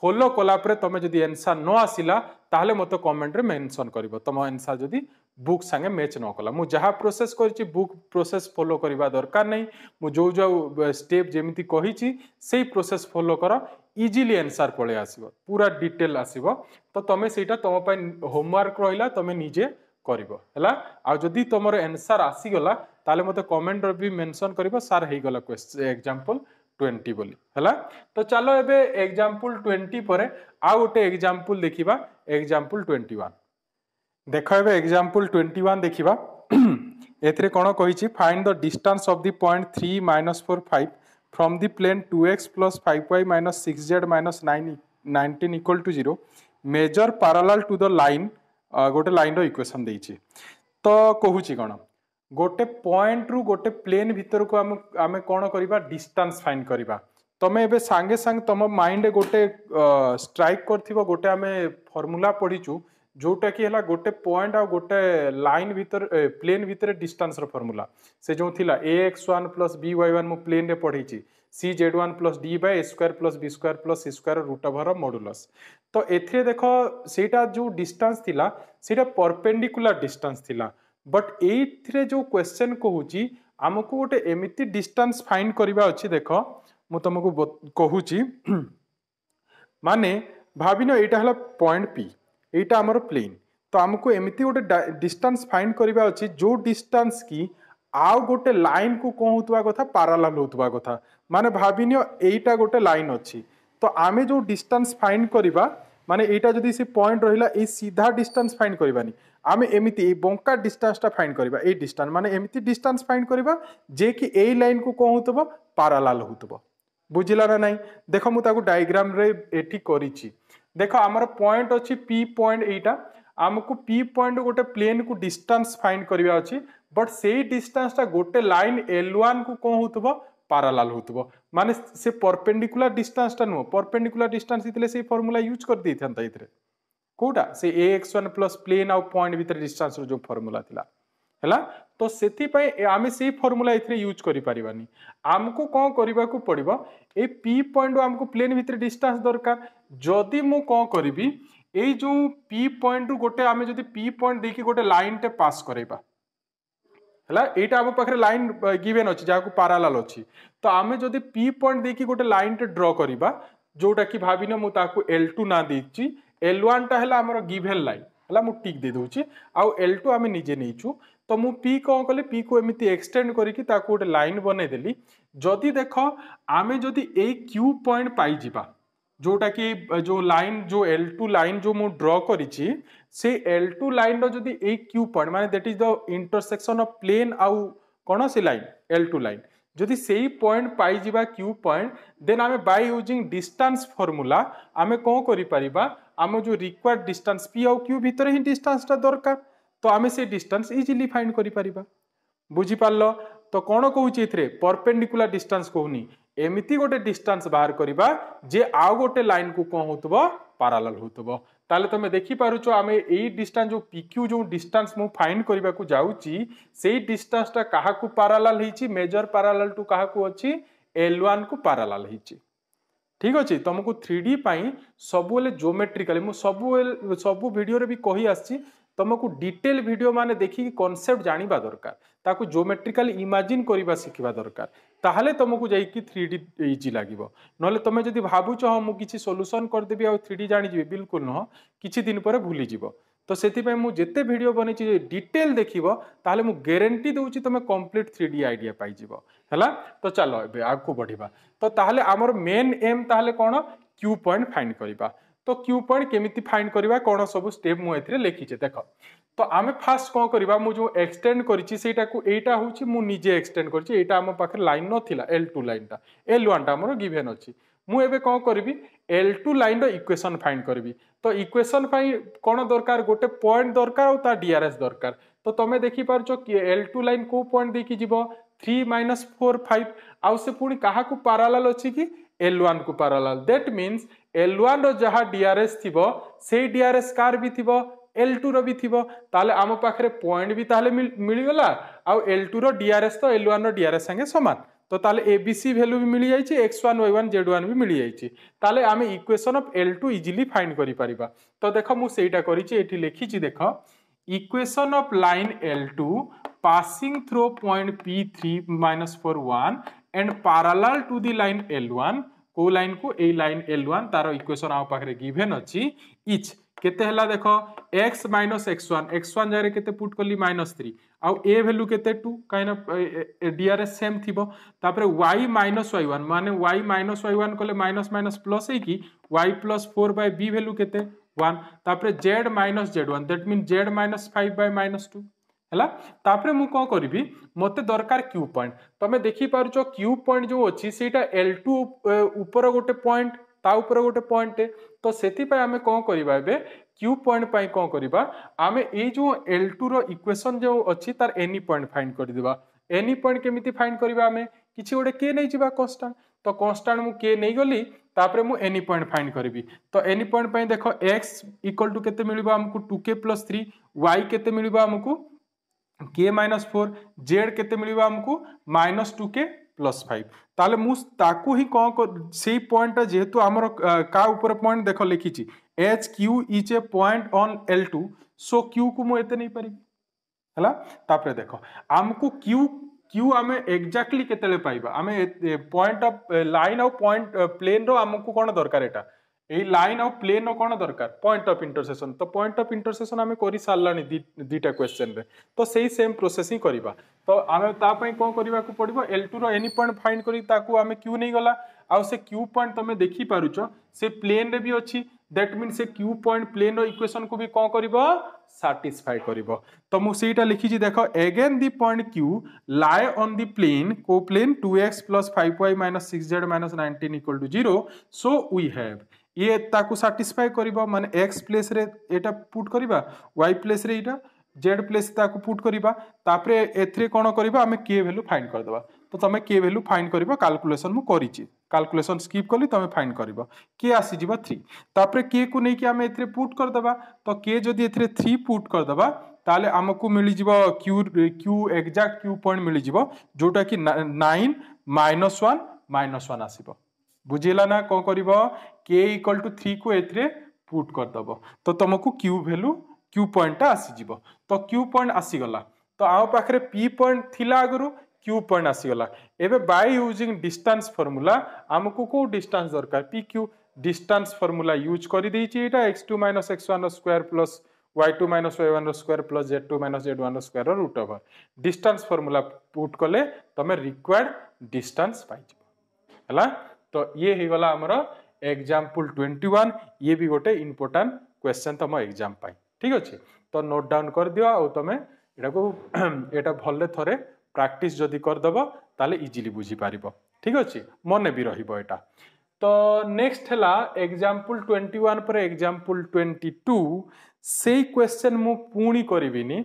ଫଲୋ କଲା ପରେ ତମେ ଯଦି ଏନ୍ସାର୍ ନ ଆସିଲା ତାହେଲେ ମୋତେ କମେଣ୍ଟରେ ମେନସନ୍ କରିବ ତମ ଏନ୍ସାର୍ ଯଦି বুক সাগে ম্যাচ নকলা মু যা প্রোসেস করছি বুক প্রোসেস ফলো করা দরকার নাই মু যে যে স্টেপ যেমি কহিছি সেই প্রোসেস ফলো কর ইজিলি আনসার পড়ে আসব পুরা ডিটেল আসব তো তুমি সেইটা তোমার হোমওয়ার্ক রহলা তুমি নিজে করব হল আদি তোমার আনসার আসিগলা তাহলে মতো কমেন্টর বি মেনশন করব সার হয়ে গলা এক্সাম্পল ट्वेंटी बोली है तो चलो एवं एग्जाम्पल ट्वेंटी पर आउ गोटे एग्जाम्पल देखा एग्जाम्पल ट्वेंटी वन ଦେଖ ଏବେ ଏକ୍ଜାମ୍ପଲ୍ ଟ୍ୱେଣ୍ଟି ୱାନ୍ ଦେଖିବା ଏଥିରେ କ'ଣ କହିଛି find the distance of the point three minus four five from the plane two x plus five y minus six z minus nine nineteen equal to zero measure parallel to the line ଗୋଟେ ଲାଇନ୍ର ଇକ୍ୱେସନ୍ ଦେଇଛି ତ କହୁଛି କ'ଣ ଗୋଟେ ପଏଣ୍ଟରୁ ଗୋଟେ ପ୍ଲେନ୍ ଭିତରକୁ ଆମେ ଆମେ କ'ଣ କରିବା ଡିଷ୍ଟାନ୍ସ ଫାଇଣ୍ଡ କରିବା ତମେ ଏବେ ସାଙ୍ଗେ ସାଙ୍ଗେ ତମ ମାଇଣ୍ଡରେ ଗୋଟେ ଷ୍ଟ୍ରାଇକ୍ କରିଥିବ ଗୋଟେ ଆମେ ଫର୍ମୁଲା ପଢ଼ିଛୁ जोटा कि गोटे पॉइंट आ गोटे लाइन भीतर प्लेन भीतर डिस्टेंस रो से जो थी a x one plus b y one plane रे पढ़ी c z one plus d by a square plus b square plus c square root over modulus तो एथे देख सेटा जो डिस्टेंस थिला सेटा परपेंडिकुलर डिस्टेंस थिला बट एथरे जो क्वेश्चन कहूची आमको गोटे एमिति डिस्टेंस फाइंड करवा अच्छी देख मु तुमको कहूची माने भाविन एटा हला पॉइंट पी এইटा आमर प्लेन तो आमको एमती गोटे डिस्टान्स फाइंड करवा अच्छी जो डिस्टान्स की आउ गोटे लाइन को कौन होता कथा पारालाल होता कथा माने भाभी एटा गोटे लाइन अच्छी तो आम जो डिस्टान्स फाइंड करवा माने एटा जदि से पॉइंट रहिला ए सीधा डिस्टेंस फाइंड करबानी आमे एमिति ए बंका डिस्टेंसटा फाइंड करबा ए डिस्टेंस माने एमिति डिस्टेंस फाइंड करबा जे कि ए लाइन को कोन होतबो पैरेलल होतबो बुझिला ना नाही देखो मु ताकू डायग्राम रे एठी करिची देख आमर पॉइंट अच्छी पी पॉइंट यहीटा आमको पी पॉइंट गोटे प्लेन को डिस्टेंस फाइंड करवा बट से डिस्टेंसटा गोटे लाइन एल वन को कौन हो पारालाल हो मान से परपेडिकुला डिस्टेंसटा नुह परपेडिकुला डिस्टेंस से फर्मुला यूज कर दे था कौटा से a x one plus plane आउ पॉइंट भितर डिस्टेंस जो फर्मुला है तो ସେଥିପାଇଁ ଆମେ ସେଇ ଫର୍ମୁଲା ଏଥିରେ ୟୁଜ୍ କରିପାରିବାନି ଆମକୁ କ'ଣ କରିବାକୁ ପଡ଼ିବ ଏଇ ପି ପଏଣ୍ଟରୁ ଆମକୁ ପ୍ଲେନ୍ ଭିତରେ ଡିଷ୍ଟାନ୍ସ ଦରକାର ଯଦି ମୁଁ କ'ଣ କରିବି ଏଇ ଯେଉଁ ପି ପଏଣ୍ଟରୁ ଗୋଟେ ଆମେ ଯଦି ପି ପଏଣ୍ଟ ଦେଇକି ଗୋଟେ ଲାଇନ୍ଟେ ପାସ୍ କରାଇବା ହେଲା ଏଇଟା ଆମ ପାଖରେ ଲାଇନ୍ ଗିଭେନ୍ ଅଛି ଯାହାକୁ ପାରାଲାଲ୍ ଅଛି ତ ଆମେ ଯଦି ପି ପଏଣ୍ଟ ଦେଇକି ଗୋଟେ ଲାଇନ୍ଟେ ଡ୍ର କରିବା ଯେଉଁଟାକି ଭାବିନେ ମୁଁ ତାକୁ ଏଲ୍ ଟୁ ନାଁ ଦେଇଛି ଏଲ୍ ୱାନ୍ଟା ହେଲା ଆମର ଗିଭେନ୍ ଲାଇନ୍ ହେଲା ମୁଁ ଟିକ୍ ଦେଇଦେଉଛି ଆଉ ଏଲ୍ ଟୁ ଆମେ ନିଜେ ନେଇଛୁ ତ ମୁଁ ପି କ'ଣ କଲି ପିକୁ ଏମିତି ଏକ୍ସଟେଣ୍ଡ କରିକି ତାକୁ ଗୋଟେ ଲାଇନ୍ ବନେଇଦେଲି ଯଦି ଦେଖ ଆମେ ଯଦି ଏଇ କ୍ୟୁ ପଏଣ୍ଟ ପାଇଯିବା ଯେଉଁଟାକି ଯେଉଁ ଲାଇନ୍ ଯେଉଁ ଏଲ୍ ଟୁ ଲାଇନ୍ ଯେଉଁ ମୁଁ ଡ୍ର କରିଛି ସେ ଏଲ୍ ଟୁ ଲାଇନ୍ର ଯଦି ଏଇ କ୍ୟୁ ପଏଣ୍ଟ ମାନେ that is the intersection of plane ଆଉ କ'ଣ ସେ ଲାଇନ୍ ଏଲ୍ ଟୁ ଲାଇନ୍ ଯଦି ସେଇ ପଏଣ୍ଟ ପାଇଯିବା କ୍ୟୁ ପଏଣ୍ଟ ଦେନ୍ ଆମେ ବାଇ ୟୁଜିଂ ଡିଷ୍ଟାନ୍ସ ଫର୍ମୁଲା ଆମେ କ'ଣ କରିପାରିବା ଆମ ଯେଉଁ ରିକ୍ୱାର୍ଡ଼ ଡିଷ୍ଟାନ୍ସ ପି ଆଉ କ୍ୟୁ ଭିତରେ ହିଁ ଡିଷ୍ଟାନ୍ସଟା ଦରକାର তো আমি সেই ডিষ্ଟାନ୍ସ ଇଜିଲି ଫାଇଣ୍ଡ କରିପାରିବା ବୁଝିପାରିଲ ତ କ'ଣ କହୁଛି ଏଥିରେ ପରପେଣ୍ଡିକୁଲାର ଡିଷ୍ଟାନ୍ସ କହୁନି ଏମିତି ଗୋଟେ ଡିଷ୍ଟାନ୍ସ ବାହାର କରିବା ଯେ ଆଉ ଗୋଟେ ଲାଇନ୍କୁ କ'ଣ ହେଉଥିବ ପାରାଲାଲ ହେଉଥିବ ତାହେଲେ ତମେ ଦେଖିପାରୁଛ ଆମେ ଏଇ ଡିଷ୍ଟାନ୍ସ ଯେଉଁ ପିକ୍ୟୁ ଯେଉଁ ଡିଷ୍ଟାନ୍ସ ମୁଁ ଫାଇଣ୍ଡ କରିବାକୁ ଯାଉଛି ସେଇ ଡିଷ୍ଟାନ୍ସଟା କାହାକୁ ପାରାଲାଲ ହେଇଛି ମେଜର ପାରାଲାଲ ଟୁ କାହାକୁ ଅଛି ଏଲ୍ ୱାନ୍କୁ ପାରାଲାଲ ହେଇଛି ଠିକ୍ ଅଛି ତମକୁ ଥ୍ରୀ ଡି ପାଇଁ ସବୁବେଳେ ଜୋମେଟ୍ରିକାଲି ମୁଁ ସବୁ ସବୁ ଭିଡ଼ିଓରେ ବି କହି ଆସିଛି ତମକୁ ଡିଟେଲ ଭିଡ଼ିଓ ମାନେ ଦେଖିକି କନସେପ୍ଟ ଜାଣିବା ଦରକାର ତାକୁ ଜୋମେଟ୍ରିକାଲ ଇମାଜିନ୍ କରିବା ଶିଖିବା ଦରକାର ତାହେଲେ ତମକୁ ଯାଇକି ଥ୍ରୀ ଡି ଇଜି ଲାଗିବ ନହେଲେ ତମେ ଯଦି ଭାବୁଛ ହଁ ମୁଁ କିଛି ସଲ୍ୟୁସନ୍ କରିଦେବି ଆଉ ଥ୍ରୀ ଡି ଜାଣିଯିବି ବିଲକୁଲ ନୁହଁ କିଛି ଦିନ ପରେ ଭୁଲିଯିବ ତ ସେଥିପାଇଁ ମୁଁ ଯେତେ ଭିଡ଼ିଓ ବନେଇଛି ଡିଟେଲ ଦେଖିବ ତାହେଲେ ମୁଁ ଗ୍ୟାରେଣ୍ଟି ଦେଉଛି ତମେ କମ୍ପ୍ଲିଟ୍ ଥ୍ରୀ ଡି ଆଇଡ଼ିଆ ପାଇଯିବ ହେଲା ତ ଚାଲ ଏବେ ଆଗକୁ ବଢ଼ିବା ତ ତାହେଲେ ଆମର ମେନ୍ ଏମ୍ ତାହେଲେ କ'ଣ କ୍ୟୁ ପଏଣ୍ଟ ଫାଇଣ୍ଡ କରିବା तो क्यू पॉइंट केमी फाइंड करवा कौन सब स्टेप मुझे लिखीचे देख तो आम फास्ट कौन करवा मुझे एक्सटेड करा हूँ मुझे एक्सटेड कर लाइन नाला एल टू लाइन टा एल ओान टाइम गिभेन अच्छी मुझे कौन करी एल टू लाइन रक्वेसन फाइंड करी तो इक्वेसन कौन दरकार गोटे पॉइंट दरकार और डीआरएस दरकार तो तुम देखिपार एल टू लाइन कौ पॉइंट देखिए थ्री माइनस फोर फाइव आउ पुणी क्या पारालाल अच्छी L1 को parallel that means L1 रो जहाँ DRS थिबो सेही DRS कार भी थिबो L2 ର ବି ଥିବ ତାହେଲେ ଆମ ପାଖରେ ପଏଣ୍ଟ ବି ତାହେଲେ ମିଳିଗଲା ଆଉ L2 ର DRS ତ L1 ର DRS ସାଙ୍ଗେ ସମାନ ତ ତାହେଲେ ABC ଭ୍ୟାଲ୍ୟୁ ବି ମିଳିଯାଇଛି X one Y one Z one ବି ମିଳିଯାଇଛି ତାହେଲେ ଆମେ equation of L two easily find କରିପାରିବା ତ ଦେଖ ମୁଁ ସେଇଟା କରିଛି ଏଠି ଲେଖିଛି ଦେଖ equation of line L two passing through point P three minus four one and parallel to the line L1 কোউ লাইন কু এই লাইন এল ওয়ান তার ইকুয়েসন আম পাখে গিভেন অছি ইচ কেতে হেলা দেখ X minus x one x one জায়গায় কেতে পুট কলি মাইনস থ্রি আউ এ ভ্যালু কেতে টু কিনা ডিআরএস সেম থিব তাপরে ওয়াই মাইনস ওয়াই ওয়ান মানে ওয়াই মাইনস ওয়াই ওয়ান কলে মাইনস মাইনস প্লস হইকি Y plus four by B value কেতে ওয়ান তাপরে Z minus Z one that mean Z minus five by minus two ହେଲା ତାପରେ ମୁଁ କ'ଣ କରିବି ମୋତେ ଦରକାର କ୍ୟୁ ପଏଣ୍ଟ ତମେ ଦେଖିପାରୁଛ କ୍ୟୁ ପଏଣ୍ଟ ଯେଉଁ ଅଛି ସେଇଟା ଏଲ୍ ଟୁ ଉପର ଗୋଟେ ପଏଣ୍ଟ ତା ଉପରେ ଗୋଟେ ପଏଣ୍ଟ ତ ସେଥିପାଇଁ ଆମେ କ'ଣ କରିବା ଏବେ କ୍ୟୁ ପଏଣ୍ଟ ପାଇଁ କ'ଣ କରିବା ଆମେ ଏଇ ଯେଉଁ ଏଲ୍ ଟୁର ଇକ୍ୱେସନ୍ ଯେଉଁ ଅଛି ତାର ଏନି ପଏଣ୍ଟ ଫାଇଣ୍ଡ କରିଦେବା ଏନି ପଏଣ୍ଟ କେମିତି ଫାଇଣ୍ଡ କରିବା ଆମେ କିଛି ଗୋଟେ କେ ନେଇଯିବା କନଷ୍ଟାଣ୍ଟ ତ କନଷ୍ଟାଣ୍ଟ ମୁଁ କେ ନେଇଗଲି ତାପରେ ମୁଁ ଏନି ପଏଣ୍ଟ ଫାଇଣ୍ଡ କରିବି ତ ଏନି ପଏଣ୍ଟ ପାଇଁ ଦେଖ ଏକ୍ସ ଇକ୍ୱାଲ୍ ଟୁ କେତେ ମିଳିବ ଆମକୁ ଟୁ କେ ପ୍ଲସ୍ ଥ୍ରୀ ୱାଇ କେତେ ମିଳିବ ଆମକୁ কে মাইনস ফোর জেড কেতে মিলিব আমাকে মাইনস টু কে প্লস ফাইভ তাহলে মু তাকু হি কন সেই পয়েন্টটা যেহেতু আমার কা উপরে পয়েন্ট দেখ লিখিছি এচ Q is a point on L two so Q কু মু এতে নেই পারিবি হলা তারপরে দেখ আমকু কিউ কিউ আমি এক্সাক্টলি কেতলে পাইবা আমি পয়েন্ট অফ লাইন আউ পয়েন্ট প্লেন রো আমকু কোন দরকার এটা ये लाइन आउ प्लेन कौन दरकार पॉइंट ऑफ इंटरसेक्शन तो पॉइंट ऑफ इंटरसेक्शन आम कर सारे दुटा क्वेश्चन रे तो से सेम प्रोसेस ही करवा तो आम कौन करवाक पड़ो L two any point find करू नहीं गला आउ से क्यू पॉइंट तुम देखी पार से प्लेन रे भी अच्छी दैट मीन से क्यू पॉइंट प्लेन रिक्वेसन को भी कौन कर साटिस्फाए कर तो मुझे लिखी देख eigen the point Q lie on the plane को plane two x plus five Y minus six Z minus nineteen equal to zero so we उव ये साटिसफाए कर मान एक्स प्लेस रे एटा पुट करवा वाई प्लेस रे जेड प्लेस पुट करापर कौन करें के भैल्यू फाइंड करदे तो तुम के भैल्यू फाइंड कर काल्कुलेसन मुझे काल्कुलेसन स्कीप कल तुम फाइंड कर के आसीज थ्री तापर के को लेकिन आम ए पुट करदे तो के जदि ए थ्री पुट करदे तेल आमको मिलज Q Q exact Q point मिलजा जोटा कि नाइन माइनस वाइनस वाइन आसो ବୁଝିହେଲା ନା କ'ଣ କରିବ କେ ଇକ୍ୱାଲ୍ ଟୁ ଥ୍ରୀକୁ ଏଥିରେ ପୁଟ୍ କରିଦେବ ତ ତୁମକୁ କ୍ୟୁ ଭ୍ୟାଲୁ କ୍ୟୁ ପଏଣ୍ଟଟା ଆସିଯିବ ତ କ୍ୟୁ ପଏଣ୍ଟ ଆସିଗଲା ତ ଆମ ପାଖରେ ପି ପଏଣ୍ଟ ଥିଲା ଆଗରୁ କ୍ୟୁ ପଏଣ୍ଟ ଆସିଗଲା ଏବେ ବାଇ ୟୁଜିଂ ଡିଷ୍ଟାନ୍ସ ଫର୍ମୁଲା ଆମକୁ କେଉଁ ଡିଷ୍ଟାନ୍ସ ଦରକାର P Q distance formula use କରିଦେଇଛି ଏଇଟା ଏକ୍ସ ଟୁ ମାଇନସ୍ ଏକ୍ସ ୱାନ୍ର square plus Y two minus Y ୱାନ୍ର square plus Z two minus Z ୱାନ୍ର ସ୍କୋୟାର୍ର root over distance formula put କଲେ ତୁମେ ରିକ୍ୱାର୍ଡ଼ ଡିଷ୍ଟାନ୍ସ ପାଇଯିବ ହେଲା তো ଇଏ ହେଇଗଲା ଆମର ଏକ୍ଜାମ୍ପଲ୍ ଟ୍ୱେଣ୍ଟି ୱାନ୍ ଇଏ ବି ଗୋଟେ ଇମ୍ପୋର୍ଟାଣ୍ଟ କ୍ୱେଶ୍ଚନ୍ ତମ ଏକ୍ଜାମ୍ ପାଇଁ ଠିକ୍ ଅଛି ତ ନୋଟ୍ ଡାଉନ୍ କରିଦିଅ ଆଉ ତମେ ଏଟାକୁ ଏଇଟା ଭଲରେ ଥରେ ପ୍ରାକ୍ଟିସ୍ ଯଦି କରିଦେବ ତାହେଲେ ଇଜିଲି ବୁଝିପାରିବ ଠିକ୍ ଅଛି ମନେ ବି ରହିବ ଏଇଟା ତ ନେକ୍ସଟ ହେଲା ଏକ୍ଜାମ୍ପଲ୍ ଟ୍ୱେଣ୍ଟି ୱାନ୍ ପରେ ଏକ୍ଜାମ୍ପଲ୍ ଟ୍ୱେଣ୍ଟି ଟୁ ସେଇ କ୍ୱେଶ୍ଚନ୍ ମୁଁ ପୁଣି କରିବିନି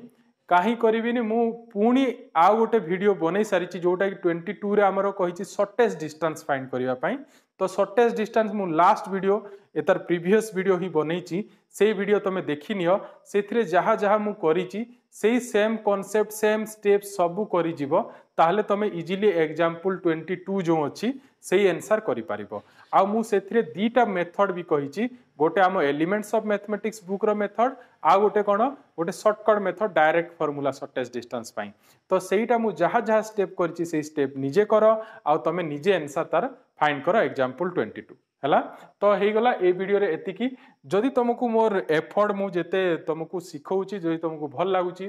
କାହିଁ କରିବିନି ମୁଁ ପୁଣି ଆଉ ଗୋଟେ ଭିଡ଼ିଓ ବନେଇ ସାରିଛି ଯେଉଁଟାକି ଟ୍ୱେଣ୍ଟି ଟୁରେ ଆମର କହିଛି ସର୍ଟେଜ୍ ଡିଷ୍ଟାନ୍ସ ଫାଇଣ୍ଡ କରିବା ପାଇଁ ତ ସର୍ଟେଜ୍ ଡିଷ୍ଟାନ୍ସ ମୁଁ ଲାଷ୍ଟ ଭିଡ଼ିଓ ଏ ତାର ପ୍ରିଭିୟସ୍ ଭିଡ଼ିଓ ହିଁ ବନେଇଛି ସେଇ ଭିଡ଼ିଓ ତୁମେ ଦେଖିନିଅ ସେଥିରେ ଯାହା ଯାହା ମୁଁ କରିଛି ସେଇ ସେମ୍ କନସେପ୍ଟ ସେମ୍ ଷ୍ଟେପ୍ ସବୁ କରିଯିବ ତାହେଲେ ତୁମେ ଇଜିଲି ଏକ୍ଜାମ୍ପଲ୍ ଟ୍ୱେଣ୍ଟି ଟୁ ଯେଉଁ ଅଛି ସେଇ ଆନ୍ସର୍ କରିପାରିବ ଆଉ ମୁଁ ସେଥିରେ ଦୁଇଟା ମେଥଡ଼ ବି କହିଛି गोटे आम एलिमेंट्स अफ मैथमेटिक्स बुक्र मेथड आ गोटे कौन गोटे shortcut method direct formula shortest distance तो सहीटा मुझे जहाँ स्टेप कर स्टेप निजे कर आ तुम निजे एनसर तार फाइंड कर एक्जामपल ट्वेंटी टू है तो होगा ये भिडियो एति जदि तुमको मोर एफर्ट मुझे तुमको शिखाऊँ जदि तुमको भल लगुच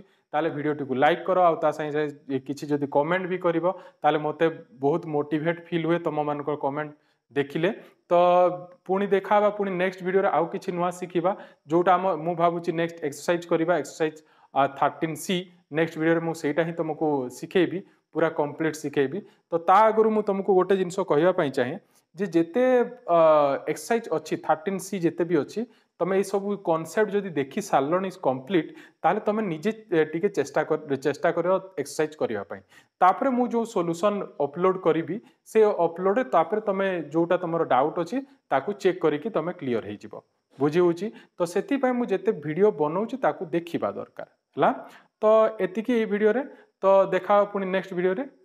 भिडियोटी को लाइक कर आगे किसी जदि कमेंट भी कर मत बहुत मोटिवेट फिल हुए तुम मान कमेंट ଦେଖିଲେ ତ ପୁଣି ଦେଖା ହେବା ପୁଣି ନେକ୍ସଟ ଭିଡ଼ିଓରେ ଆଉ କିଛି ନୂଆ ଶିଖିବା ଯେଉଁଟା ଆମ ମୁଁ ଭାବୁଛି ନେକ୍ସଟ ଏକ୍ସରସାଇଜ୍ କରିବା ଏକ୍ସରସାଇଜ୍ ଥାର୍ଟିନ୍ ସି ନେକ୍ସଟ ଭିଡ଼ିଓରେ ମୁଁ ସେଇଟା ହିଁ ତୁମକୁ ଶିଖେଇବି ପୁରା କମ୍ପ୍ଲିଟ୍ ଶିଖେଇବି ତ ତା ଆଗରୁ ମୁଁ ତୁମକୁ ଗୋଟେ ଜିନିଷ କହିବା ପାଇଁ ଚାହେଁ ଯେ ଯେତେ ଏକ୍ସରସାଇଜ୍ ଅଛି ଥାର୍ଟିନ୍ ସି ଯେତେ ବି ଅଛି तुम ये सब कनसेप्ट जब देखी सारे इज कम्प्लीट ताल तुम निजे टी चेस्टा कर, चेस्टा कर एक्सरसाइज करने मुझे जो सल्यूसन अपलोड करी से अपलोड तुम जोटा तुम डाउट अच्छी ताकि चेक करमें क्लीअर हो बुझे तो से मुझे भिडियो बनाऊँ देखा दरकार है तो ये भिडियो तो देखा पुणी नेक्स्ट भिडियो